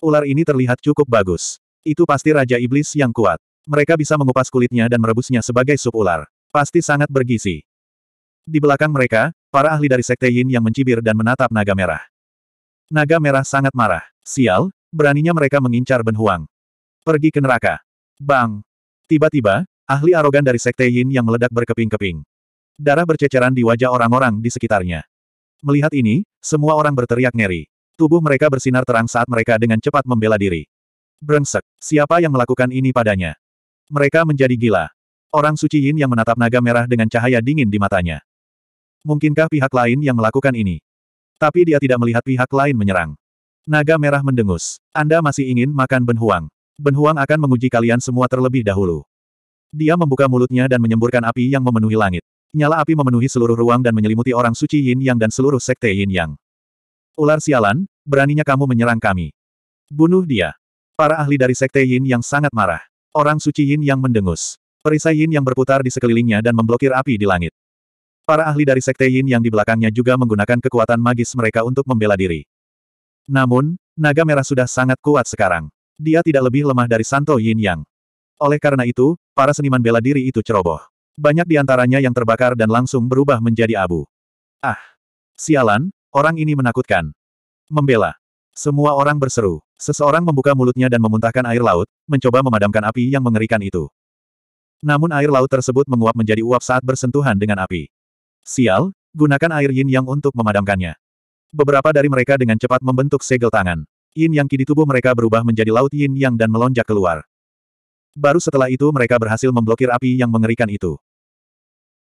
Ular ini terlihat cukup bagus. Itu pasti Raja Iblis yang kuat. Mereka bisa mengupas kulitnya dan merebusnya sebagai sup ular. Pasti sangat bergizi. Di belakang mereka, para ahli dari Sekte Yin yang mencibir dan menatap naga merah. Naga merah sangat marah. Sial, beraninya mereka mengincar Ben Huang. Pergi ke neraka. Bang! Tiba-tiba, ahli arogan dari Sekte Yin yang meledak berkeping-keping. Darah berceceran di wajah orang-orang di sekitarnya. Melihat ini, semua orang berteriak ngeri. Tubuh mereka bersinar terang saat mereka dengan cepat membela diri. Brengsek, siapa yang melakukan ini padanya? Mereka menjadi gila. Orang suci Yin yang menatap naga merah dengan cahaya dingin di matanya. Mungkinkah pihak lain yang melakukan ini? Tapi dia tidak melihat pihak lain menyerang. Naga merah mendengus. Anda masih ingin makan Ben Huang. Ben Huang akan menguji kalian semua terlebih dahulu. Dia membuka mulutnya dan menyemburkan api yang memenuhi langit. Nyala api memenuhi seluruh ruang dan menyelimuti orang suci Yin Yang dan seluruh sekte Yin Yang. Ular sialan, beraninya kamu menyerang kami. Bunuh dia. Para ahli dari sekte Yin Yang sangat marah. Orang suci Yin Yang mendengus. Perisai Yin yang berputar di sekelilingnya dan memblokir api di langit. Para ahli dari Sekte Yin yang di belakangnya juga menggunakan kekuatan magis mereka untuk membela diri. Namun, naga merah sudah sangat kuat sekarang. Dia tidak lebih lemah dari Santo Yin Yang. Oleh karena itu, para seniman bela diri itu ceroboh. Banyak di antaranya yang terbakar dan langsung berubah menjadi abu. Ah! Sialan, orang ini menakutkan. Membela. Semua orang berseru. Seseorang membuka mulutnya dan memuntahkan air laut, mencoba memadamkan api yang mengerikan itu. Namun air laut tersebut menguap menjadi uap saat bersentuhan dengan api. Sial, gunakan air yin yang untuk memadamkannya. Beberapa dari mereka dengan cepat membentuk segel tangan. Yin yang kini tubuh mereka berubah menjadi laut yin yang dan melonjak keluar. Baru setelah itu mereka berhasil memblokir api yang mengerikan itu.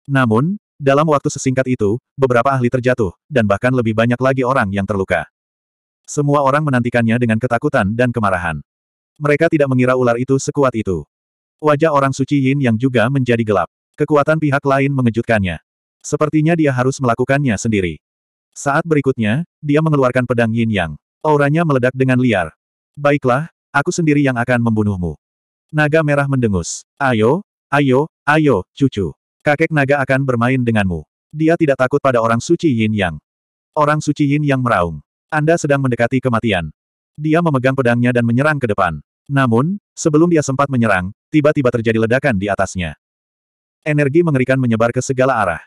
Namun, dalam waktu sesingkat itu, beberapa ahli terjatuh, dan bahkan lebih banyak lagi orang yang terluka. Semua orang menantikannya dengan ketakutan dan kemarahan. Mereka tidak mengira ular itu sekuat itu. Wajah orang suci Yin yang juga menjadi gelap. Kekuatan pihak lain mengejutkannya. Sepertinya dia harus melakukannya sendiri. Saat berikutnya, dia mengeluarkan pedang Yin Yang. Auranya meledak dengan liar. Baiklah, aku sendiri yang akan membunuhmu. Naga merah mendengus. Ayo, ayo, ayo, cucu. Kakek naga akan bermain denganmu. Dia tidak takut pada orang suci Yin Yang. Orang suci Yin Yang meraung. Anda sedang mendekati kematian. Dia memegang pedangnya dan menyerang ke depan. Namun, sebelum dia sempat menyerang, tiba-tiba terjadi ledakan di atasnya. Energi mengerikan menyebar ke segala arah.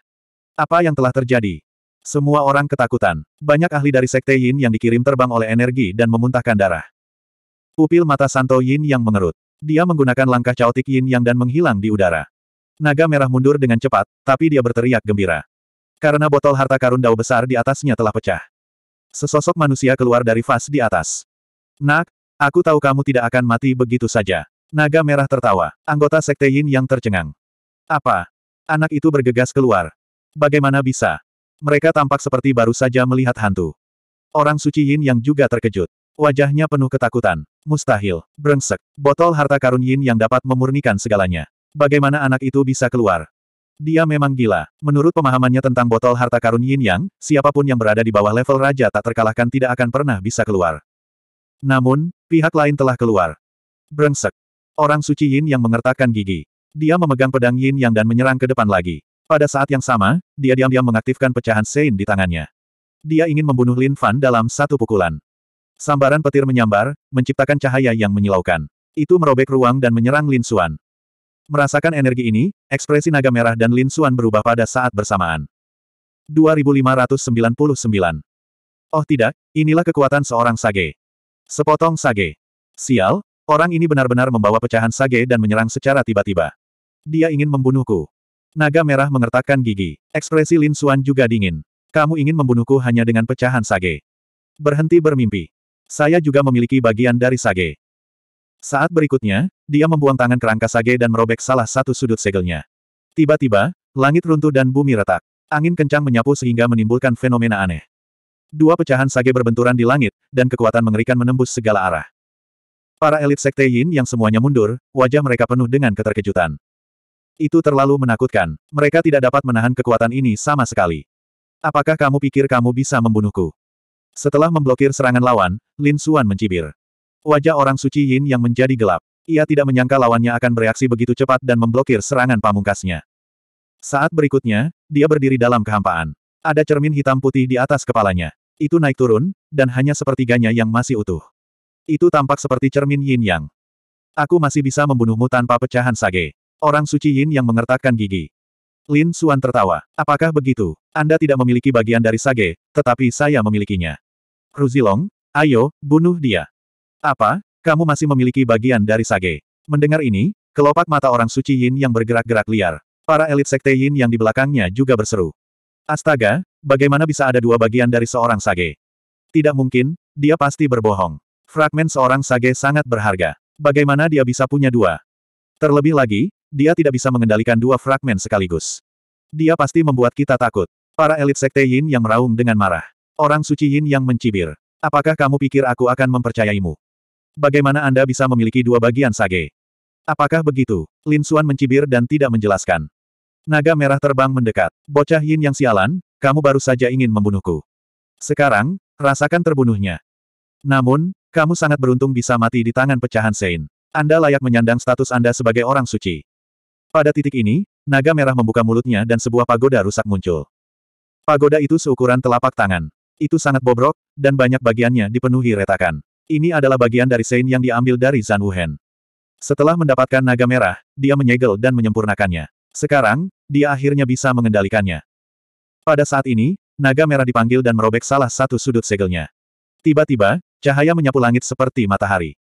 Apa yang telah terjadi? Semua orang ketakutan. Banyak ahli dari Sekte Yin yang dikirim terbang oleh energi dan memuntahkan darah. Pupil mata Santo Yin yang mengerut. Dia menggunakan langkah caotik Yin yang dan menghilang di udara. Naga merah mundur dengan cepat, tapi dia berteriak gembira. Karena botol harta karun dao besar di atasnya telah pecah. Sesosok manusia keluar dari vas di atas. Nak, Aku tahu kamu tidak akan mati begitu saja. Naga merah tertawa. Anggota Sekte Yin yang tercengang. Apa? Anak itu bergegas keluar. Bagaimana bisa? Mereka tampak seperti baru saja melihat hantu. Orang suci Yin yang juga terkejut. Wajahnya penuh ketakutan. Mustahil. Brengsek. Botol harta karun Yin yang dapat memurnikan segalanya. Bagaimana anak itu bisa keluar? Dia memang gila. Menurut pemahamannya tentang botol harta karun yin yang, siapapun yang berada di bawah level raja tak terkalahkan tidak akan pernah bisa keluar. Namun, pihak lain telah keluar. Brengsek. Orang suci Yin yang mengertakkan gigi. Dia memegang pedang Yin yang dan menyerang ke depan lagi. Pada saat yang sama, dia diam-diam mengaktifkan pecahan Sein di tangannya. Dia ingin membunuh Lin Fan dalam satu pukulan. Sambaran petir menyambar, menciptakan cahaya yang menyilaukan. Itu merobek ruang dan menyerang Lin Xuan. Merasakan energi ini, ekspresi naga merah dan Lin Xuan berubah pada saat bersamaan. 2599. Oh tidak, inilah kekuatan seorang sage. Sepotong sage. Sial, orang ini benar-benar membawa pecahan sage dan menyerang secara tiba-tiba. Dia ingin membunuhku. Naga merah mengertakkan gigi. Ekspresi Lin Xuan juga dingin. Kamu ingin membunuhku hanya dengan pecahan sage. Berhenti bermimpi. Saya juga memiliki bagian dari sage. Saat berikutnya, dia membuang tangan kerangka sage dan merobek salah satu sudut segelnya. Tiba-tiba, langit runtuh dan bumi retak. Angin kencang menyapu sehingga menimbulkan fenomena aneh. Dua pecahan sage berbenturan di langit, dan kekuatan mengerikan menembus segala arah. Para elit sekte Yin yang semuanya mundur, wajah mereka penuh dengan keterkejutan. Itu terlalu menakutkan. Mereka tidak dapat menahan kekuatan ini sama sekali. Apakah kamu pikir kamu bisa membunuhku? Setelah memblokir serangan lawan, Lin Xuan mencibir. Wajah orang suci Yin yang menjadi gelap. Ia tidak menyangka lawannya akan bereaksi begitu cepat dan memblokir serangan pamungkasnya. Saat berikutnya, dia berdiri dalam kehampaan. Ada cermin hitam putih di atas kepalanya. Itu naik turun, dan hanya sepertiganya yang masih utuh. Itu tampak seperti cermin yin yang. Aku masih bisa membunuhmu tanpa pecahan sage. Orang suci yin yang mengertakkan gigi. Lin Suan tertawa. Apakah begitu? Anda tidak memiliki bagian dari sage, tetapi saya memilikinya. Ruzilong, ayo, bunuh dia. Apa? Kamu masih memiliki bagian dari sage. Mendengar ini, kelopak mata orang suci yin yang bergerak-gerak liar. Para elit sekte yin yang di belakangnya juga berseru. Astaga, bagaimana bisa ada dua bagian dari seorang sage? Tidak mungkin, dia pasti berbohong. Fragmen seorang sage sangat berharga. Bagaimana dia bisa punya dua? Terlebih lagi, dia tidak bisa mengendalikan dua fragmen sekaligus. Dia pasti membuat kita takut. Para elit sekte Yin yang meraung dengan marah. Orang suci Yin yang mencibir. Apakah kamu pikir aku akan mempercayaimu? Bagaimana Anda bisa memiliki dua bagian sage? Apakah begitu? Lin Xuan mencibir dan tidak menjelaskan. Naga merah terbang mendekat. Bocah Yin yang sialan, kamu baru saja ingin membunuhku. Sekarang, rasakan terbunuhnya. Namun, kamu sangat beruntung bisa mati di tangan pecahan Sein. Anda layak menyandang status Anda sebagai orang suci. Pada titik ini, naga merah membuka mulutnya dan sebuah pagoda rusak muncul. Pagoda itu seukuran telapak tangan. Itu sangat bobrok, dan banyak bagiannya dipenuhi retakan. Ini adalah bagian dari Sein yang diambil dari Zan Wuhen. Setelah mendapatkan naga merah, dia menyegel dan menyempurnakannya. Sekarang, dia akhirnya bisa mengendalikannya. Pada saat ini, naga merah dipanggil dan merobek salah satu sudut segelnya. Tiba-tiba, cahaya menyapu langit seperti matahari.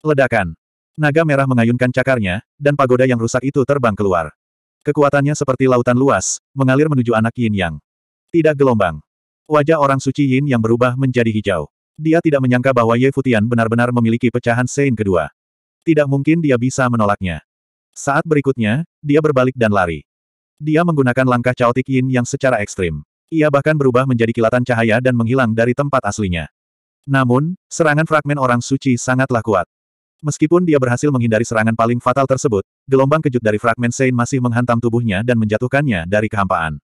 Ledakan. Naga merah mengayunkan cakarnya, dan pagoda yang rusak itu terbang keluar. Kekuatannya seperti lautan luas, mengalir menuju anak Yin Yang. Tidak gelombang. Wajah orang suci Yin yang berubah menjadi hijau. Dia tidak menyangka bahwa Ye Futian benar-benar memiliki pecahan Sein kedua. Tidak mungkin dia bisa menolaknya. Saat berikutnya, dia berbalik dan lari. Dia menggunakan langkah caotik yin yang secara ekstrim. Ia bahkan berubah menjadi kilatan cahaya dan menghilang dari tempat aslinya. Namun, serangan fragmen orang suci sangatlah kuat. Meskipun dia berhasil menghindari serangan paling fatal tersebut, gelombang kejut dari fragmen Sein masih menghantam tubuhnya dan menjatuhkannya dari kehampaan.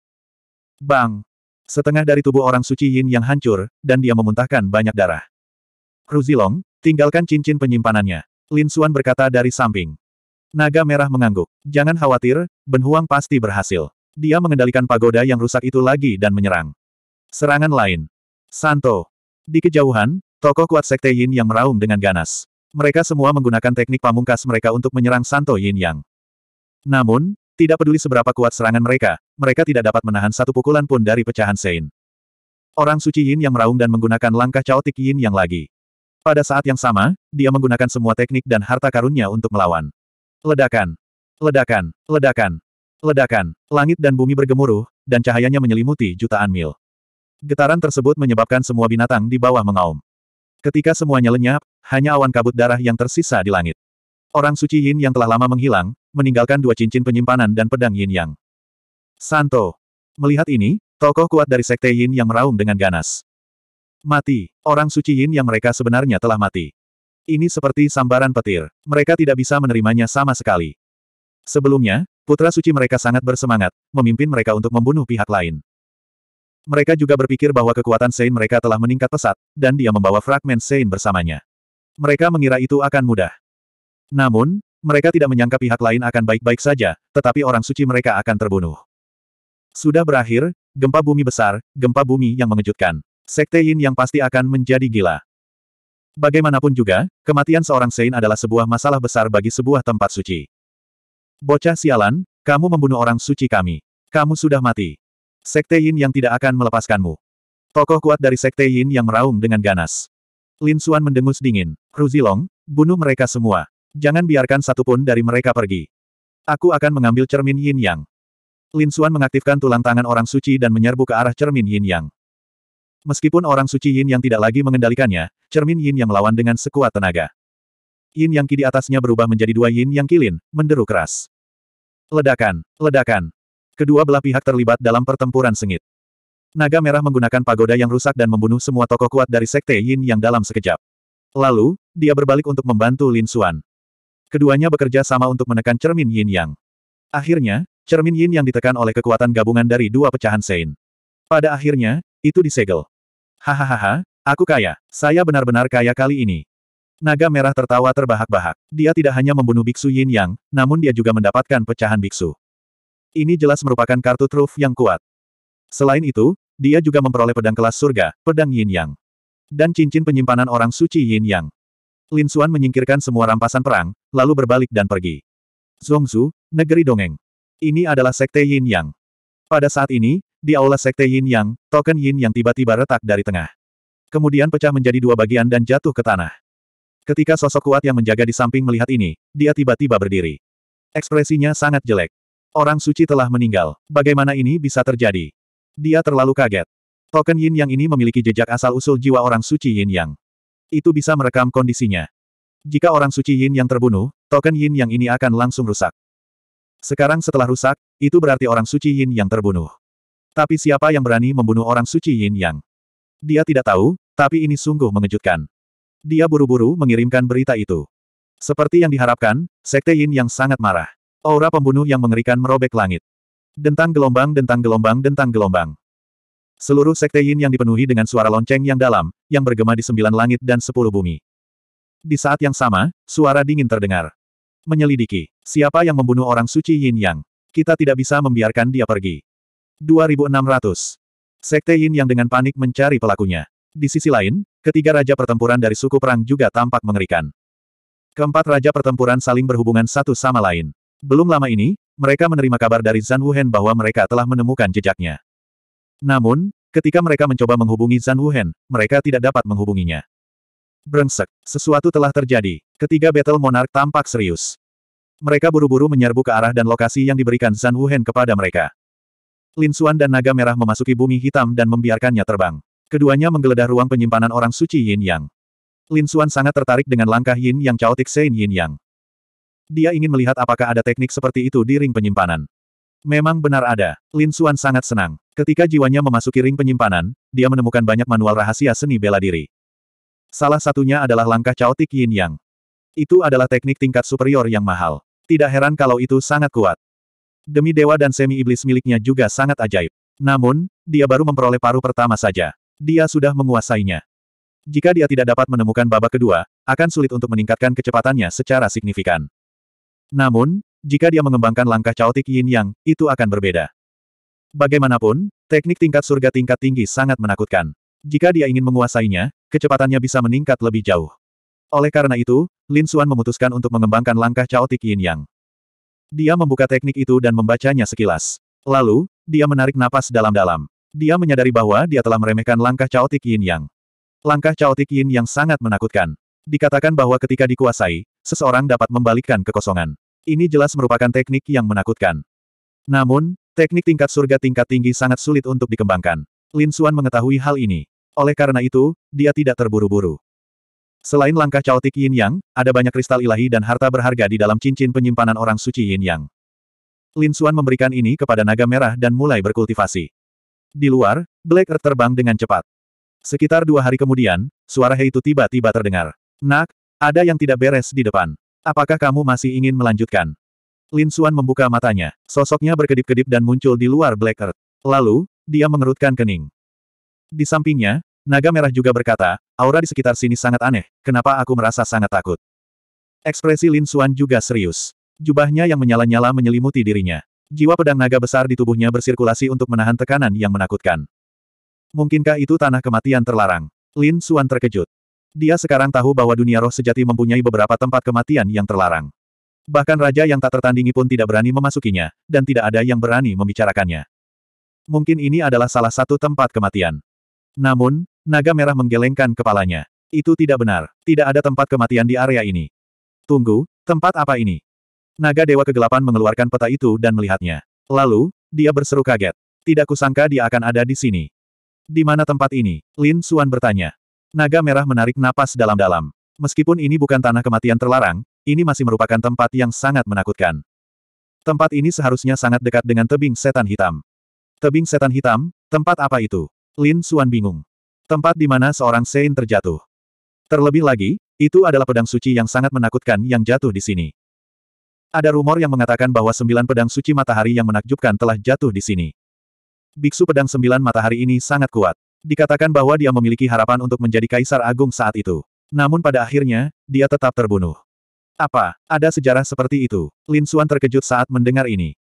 Bang! Setengah dari tubuh orang suci Yin yang hancur, dan dia memuntahkan banyak darah. Ruzilong, tinggalkan cincin penyimpanannya. Lin Suan berkata dari samping. Naga merah mengangguk. Jangan khawatir, Ben Huang pasti berhasil. Dia mengendalikan pagoda yang rusak itu lagi dan menyerang. Serangan lain. Santo. Di kejauhan, tokoh kuat Sekte Yin yang meraung dengan ganas. Mereka semua menggunakan teknik pamungkas mereka untuk menyerang Santo Yin Yang. Namun, tidak peduli seberapa kuat serangan mereka, mereka tidak dapat menahan satu pukulan pun dari pecahan Sein. Orang suci Yin yang meraung dan menggunakan langkah caotik Yin yang lagi. Pada saat yang sama, dia menggunakan semua teknik dan harta karunnya untuk melawan. Ledakan. Ledakan. Ledakan. Ledakan. Langit dan bumi bergemuruh, dan cahayanya menyelimuti jutaan mil. Getaran tersebut menyebabkan semua binatang di bawah mengaum. Ketika semuanya lenyap, hanya awan kabut darah yang tersisa di langit. Orang suci Yin yang telah lama menghilang, meninggalkan dua cincin penyimpanan dan pedang Yin Yang. Santo. Melihat ini, tokoh kuat dari sekte Yin yang meraung dengan ganas. Mati. Orang suci Yin yang mereka sebenarnya telah mati. Ini seperti sambaran petir. Mereka tidak bisa menerimanya sama sekali. Sebelumnya, putra suci mereka sangat bersemangat, memimpin mereka untuk membunuh pihak lain. Mereka juga berpikir bahwa kekuatan Sein mereka telah meningkat pesat, dan dia membawa fragmen Sein bersamanya. Mereka mengira itu akan mudah. Namun, mereka tidak menyangka pihak lain akan baik-baik saja, tetapi orang suci mereka akan terbunuh. Sudah berakhir, gempa bumi besar, gempa bumi yang mengejutkan. Sekte Yin yang pasti akan menjadi gila. Bagaimanapun juga, kematian seorang Sein adalah sebuah masalah besar bagi sebuah tempat suci. Bocah sialan, kamu membunuh orang suci kami. Kamu sudah mati. Sekte Yin yang tidak akan melepaskanmu. Tokoh kuat dari Sekte Yin yang meraung dengan ganas. Lin Suan mendengus dingin. Zilong, bunuh mereka semua. Jangan biarkan satupun dari mereka pergi. Aku akan mengambil cermin Yin Yang. Lin Suan mengaktifkan tulang tangan orang suci dan menyerbu ke arah cermin Yin Yang. Meskipun orang suci Yin yang tidak lagi mengendalikannya, cermin Yin yang melawan dengan sekuat tenaga. Yin yang ki di atasnya berubah menjadi dua Yin yang kilin, menderu keras. Ledakan, ledakan. Kedua belah pihak terlibat dalam pertempuran sengit. Naga merah menggunakan pagoda yang rusak dan membunuh semua tokoh kuat dari sekte Yin yang dalam sekejap. Lalu, dia berbalik untuk membantu Lin Xuan. Keduanya bekerja sama untuk menekan cermin Yin Yang. Akhirnya, cermin Yin yang ditekan oleh kekuatan gabungan dari dua pecahan Sein. Pada akhirnya, itu disegel. Hahaha, aku kaya. Saya benar-benar kaya kali ini. Naga merah tertawa terbahak-bahak. Dia tidak hanya membunuh biksu Yin Yang, namun dia juga mendapatkan pecahan biksu. Ini jelas merupakan kartu truf yang kuat. Selain itu, dia juga memperoleh pedang kelas surga, pedang Yin Yang. Dan cincin penyimpanan orang suci Yin Yang. Lin Xuan menyingkirkan semua rampasan perang, lalu berbalik dan pergi. Zhu, negeri dongeng. Ini adalah sekte Yin Yang. Pada saat ini, di aula sekte Yin Yang, token Yin Yang tiba-tiba retak dari tengah. Kemudian pecah menjadi dua bagian dan jatuh ke tanah. Ketika sosok kuat yang menjaga di samping melihat ini, dia tiba-tiba berdiri. Ekspresinya sangat jelek. Orang suci telah meninggal. Bagaimana ini bisa terjadi? Dia terlalu kaget. Token Yin Yang ini memiliki jejak asal-usul jiwa orang suci Yin Yang. Itu bisa merekam kondisinya. Jika orang suci Yin Yang terbunuh, token Yin Yang ini akan langsung rusak. Sekarang setelah rusak, itu berarti orang suci Yin Yang terbunuh. Tapi siapa yang berani membunuh orang suci Yin Yang? Dia tidak tahu, tapi ini sungguh mengejutkan. Dia buru-buru mengirimkan berita itu. Seperti yang diharapkan, Sekte Yin Yang sangat marah. Aura pembunuh yang mengerikan merobek langit. Dentang gelombang dentang gelombang dentang gelombang. Seluruh Sekte Yin yang dipenuhi dengan suara lonceng yang dalam, yang bergema di sembilan langit dan sepuluh bumi. Di saat yang sama, suara dingin terdengar. Menyelidiki, siapa yang membunuh orang suci Yin Yang? Kita tidak bisa membiarkan dia pergi. 2600. Sekte Yin yang dengan panik mencari pelakunya. Di sisi lain, ketiga raja pertempuran dari suku perang juga tampak mengerikan. Keempat raja pertempuran saling berhubungan satu sama lain. Belum lama ini, mereka menerima kabar dari Zan Wuhen bahwa mereka telah menemukan jejaknya. Namun, ketika mereka mencoba menghubungi Zan Wuhen, mereka tidak dapat menghubunginya. Brengsek, sesuatu telah terjadi. Ketiga Battle Monarch tampak serius. Mereka buru-buru menyerbu ke arah dan lokasi yang diberikan Zan Wuhen kepada mereka. Lin Xuan dan naga merah memasuki bumi hitam dan membiarkannya terbang. Keduanya menggeledah ruang penyimpanan orang suci Yin Yang. Lin Xuan sangat tertarik dengan langkah Yin Yang caotik Sein Yin Yang. Dia ingin melihat apakah ada teknik seperti itu di ring penyimpanan. Memang benar ada. Lin Xuan sangat senang. Ketika jiwanya memasuki ring penyimpanan, dia menemukan banyak manual rahasia seni bela diri. Salah satunya adalah langkah caotik Yin Yang. Itu adalah teknik tingkat superior yang mahal. Tidak heran kalau itu sangat kuat. Demi dewa dan semi-iblis miliknya juga sangat ajaib. Namun, dia baru memperoleh paruh pertama saja. Dia sudah menguasainya. Jika dia tidak dapat menemukan babak kedua, akan sulit untuk meningkatkan kecepatannya secara signifikan. Namun, jika dia mengembangkan langkah caotik yin yang, itu akan berbeda. Bagaimanapun, teknik tingkat surga tingkat tinggi sangat menakutkan. Jika dia ingin menguasainya, kecepatannya bisa meningkat lebih jauh. Oleh karena itu, Lin Xuan memutuskan untuk mengembangkan langkah caotik yin yang. Dia membuka teknik itu dan membacanya sekilas. Lalu, dia menarik napas dalam-dalam. Dia menyadari bahwa dia telah meremehkan langkah caotik yin yang. Langkah caotik yin yang sangat menakutkan. Dikatakan bahwa ketika dikuasai, seseorang dapat membalikkan kekosongan. Ini jelas merupakan teknik yang menakutkan. Namun, teknik tingkat surga tingkat tinggi sangat sulit untuk dikembangkan. Lin Xuan mengetahui hal ini. Oleh karena itu, dia tidak terburu-buru. Selain langkah caotik Yin Yang, ada banyak kristal ilahi dan harta berharga di dalam cincin penyimpanan orang suci Yin Yang. Lin Xuan memberikan ini kepada naga merah dan mulai berkultivasi. Di luar, Black Earth terbang dengan cepat. Sekitar dua hari kemudian, suara Hei itu tiba-tiba terdengar. Nak, ada yang tidak beres di depan. Apakah kamu masih ingin melanjutkan? Lin Xuan membuka matanya. Sosoknya berkedip-kedip dan muncul di luar Black Earth. Lalu, dia mengerutkan kening. Di sampingnya, Naga merah juga berkata, aura di sekitar sini sangat aneh, kenapa aku merasa sangat takut. Ekspresi Lin Xuan juga serius. Jubahnya yang menyala-nyala menyelimuti dirinya. Jiwa pedang naga besar di tubuhnya bersirkulasi untuk menahan tekanan yang menakutkan. Mungkinkah itu tanah kematian terlarang? Lin Xuan terkejut. Dia sekarang tahu bahwa dunia roh sejati mempunyai beberapa tempat kematian yang terlarang. Bahkan raja yang tak tertandingi pun tidak berani memasukinya, dan tidak ada yang berani membicarakannya. Mungkin ini adalah salah satu tempat kematian. Namun, Naga merah menggelengkan kepalanya. Itu tidak benar. Tidak ada tempat kematian di area ini. Tunggu, tempat apa ini? Naga Dewa Kegelapan mengeluarkan peta itu dan melihatnya. Lalu, dia berseru kaget. Tidak kusangka dia akan ada di sini. Di mana tempat ini? Lin Suan bertanya. Naga merah menarik napas dalam-dalam. Meskipun ini bukan tanah kematian terlarang, ini masih merupakan tempat yang sangat menakutkan. Tempat ini seharusnya sangat dekat dengan tebing setan hitam. Tebing setan hitam, tempat apa itu? Lin Suan bingung. Tempat di mana seorang Sein terjatuh. Terlebih lagi, itu adalah pedang suci yang sangat menakutkan yang jatuh di sini. Ada rumor yang mengatakan bahwa sembilan pedang suci matahari yang menakjubkan telah jatuh di sini. Biksu pedang sembilan matahari ini sangat kuat. Dikatakan bahwa dia memiliki harapan untuk menjadi kaisar agung saat itu. Namun pada akhirnya, dia tetap terbunuh. Apa, ada sejarah seperti itu? Lin Xuan terkejut saat mendengar ini.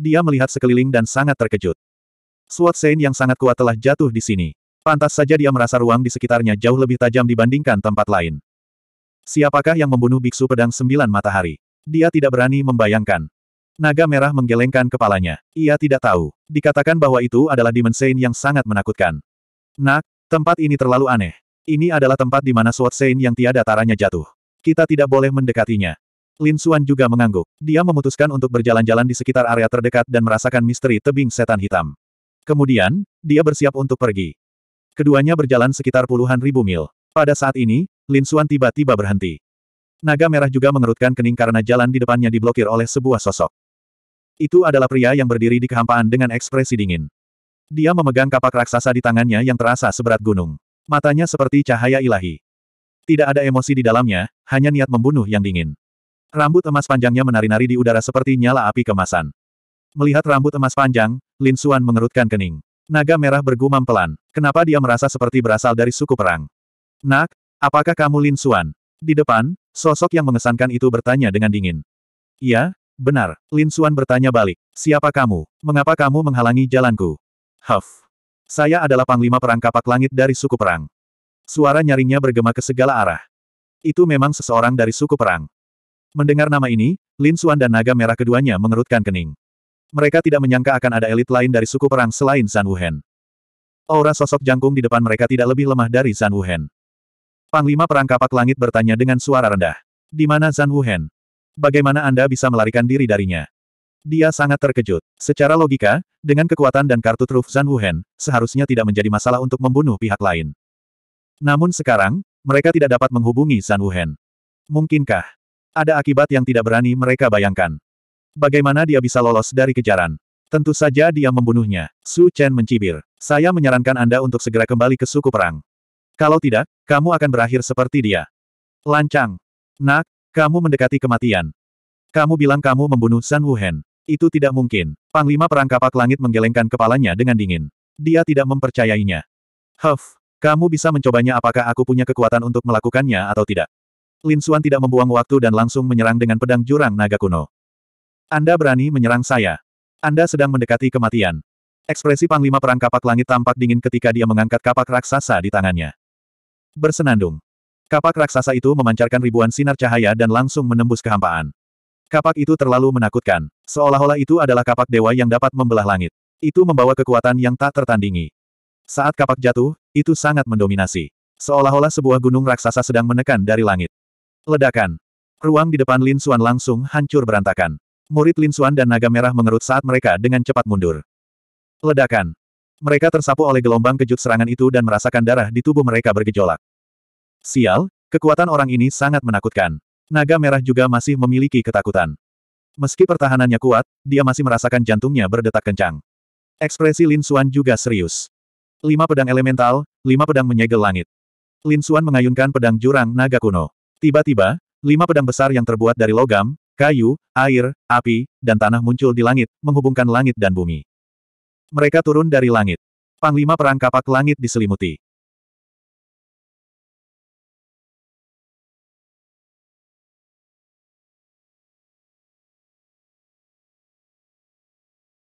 Dia melihat sekeliling dan sangat terkejut. Suat Sein yang sangat kuat telah jatuh di sini. Pantas saja dia merasa ruang di sekitarnya jauh lebih tajam dibandingkan tempat lain. Siapakah yang membunuh biksu pedang sembilan matahari? Dia tidak berani membayangkan. Naga merah menggelengkan kepalanya. Ia tidak tahu. Dikatakan bahwa itu adalah dimensi yang sangat menakutkan. Nak, tempat ini terlalu aneh. Ini adalah tempat di mana Sword Sein yang tiada taranya jatuh. Kita tidak boleh mendekatinya. Lin Suan juga mengangguk. Dia memutuskan untuk berjalan-jalan di sekitar area terdekat dan merasakan misteri tebing setan hitam. Kemudian, dia bersiap untuk pergi. Keduanya berjalan sekitar puluhan ribu mil. Pada saat ini, Lin Xuan tiba-tiba berhenti. Naga merah juga mengerutkan kening karena jalan di depannya diblokir oleh sebuah sosok. Itu adalah pria yang berdiri di kehampaan dengan ekspresi dingin. Dia memegang kapak raksasa di tangannya yang terasa seberat gunung. Matanya seperti cahaya ilahi. Tidak ada emosi di dalamnya, hanya niat membunuh yang dingin. Rambut emas panjangnya menari-nari di udara seperti nyala api kemasan. Melihat rambut emas panjang, Lin Xuan mengerutkan kening. Naga merah bergumam pelan. Kenapa dia merasa seperti berasal dari suku perang? Nak, apakah kamu Lin Suan? Di depan, sosok yang mengesankan itu bertanya dengan dingin. Iya, benar. Lin Suan bertanya balik. Siapa kamu? Mengapa kamu menghalangi jalanku? Huff. Saya adalah Panglima Perang Kapak Langit dari suku perang. Suara nyaringnya bergema ke segala arah. Itu memang seseorang dari suku perang. Mendengar nama ini, Lin Suan dan naga merah keduanya mengerutkan kening. Mereka tidak menyangka akan ada elit lain dari suku perang selain Zan Wuhen. Aura sosok jangkung di depan mereka tidak lebih lemah dari Zan Wuhen. Panglima Perang Kapak Langit bertanya dengan suara rendah. Di mana Zan Wuhen? Bagaimana Anda bisa melarikan diri darinya? Dia sangat terkejut. Secara logika, dengan kekuatan dan kartu truf Zan Wuhen, seharusnya tidak menjadi masalah untuk membunuh pihak lain. Namun sekarang, mereka tidak dapat menghubungi Zan Wuhen. Mungkinkah? Ada akibat yang tidak berani mereka bayangkan. Bagaimana dia bisa lolos dari kejaran? Tentu saja dia membunuhnya. Su Chen mencibir. Saya menyarankan Anda untuk segera kembali ke suku perang. Kalau tidak, kamu akan berakhir seperti dia. Lancang. Nak, kamu mendekati kematian. Kamu bilang kamu membunuh San Wuhen. Itu tidak mungkin. Panglima Perang Kapak Langit menggelengkan kepalanya dengan dingin. Dia tidak mempercayainya. Huff, kamu bisa mencobanya apakah aku punya kekuatan untuk melakukannya atau tidak. Lin Xuan tidak membuang waktu dan langsung menyerang dengan pedang jurang naga kuno. Anda berani menyerang saya. Anda sedang mendekati kematian. Ekspresi Panglima Perang Kapak Langit tampak dingin ketika dia mengangkat kapak raksasa di tangannya. Bersenandung. Kapak raksasa itu memancarkan ribuan sinar cahaya dan langsung menembus kehampaan. Kapak itu terlalu menakutkan. Seolah-olah itu adalah kapak dewa yang dapat membelah langit. Itu membawa kekuatan yang tak tertandingi. Saat kapak jatuh, itu sangat mendominasi. Seolah-olah sebuah gunung raksasa sedang menekan dari langit. Ledakan. Ruang di depan Lin Suan langsung hancur berantakan. Murid Lin Suan dan naga merah mengerut saat mereka dengan cepat mundur. Ledakan. Mereka tersapu oleh gelombang kejut serangan itu dan merasakan darah di tubuh mereka bergejolak. Sial, kekuatan orang ini sangat menakutkan. Naga merah juga masih memiliki ketakutan. Meski pertahanannya kuat, dia masih merasakan jantungnya berdetak kencang. Ekspresi Lin Suan juga serius. Lima pedang elemental, lima pedang menyegel langit. Lin Suan mengayunkan pedang jurang naga kuno. Tiba-tiba, lima pedang besar yang terbuat dari logam, Kayu, air, api, dan tanah muncul di langit, menghubungkan langit dan bumi. Mereka turun dari langit. Panglima perang kapak langit diselimuti.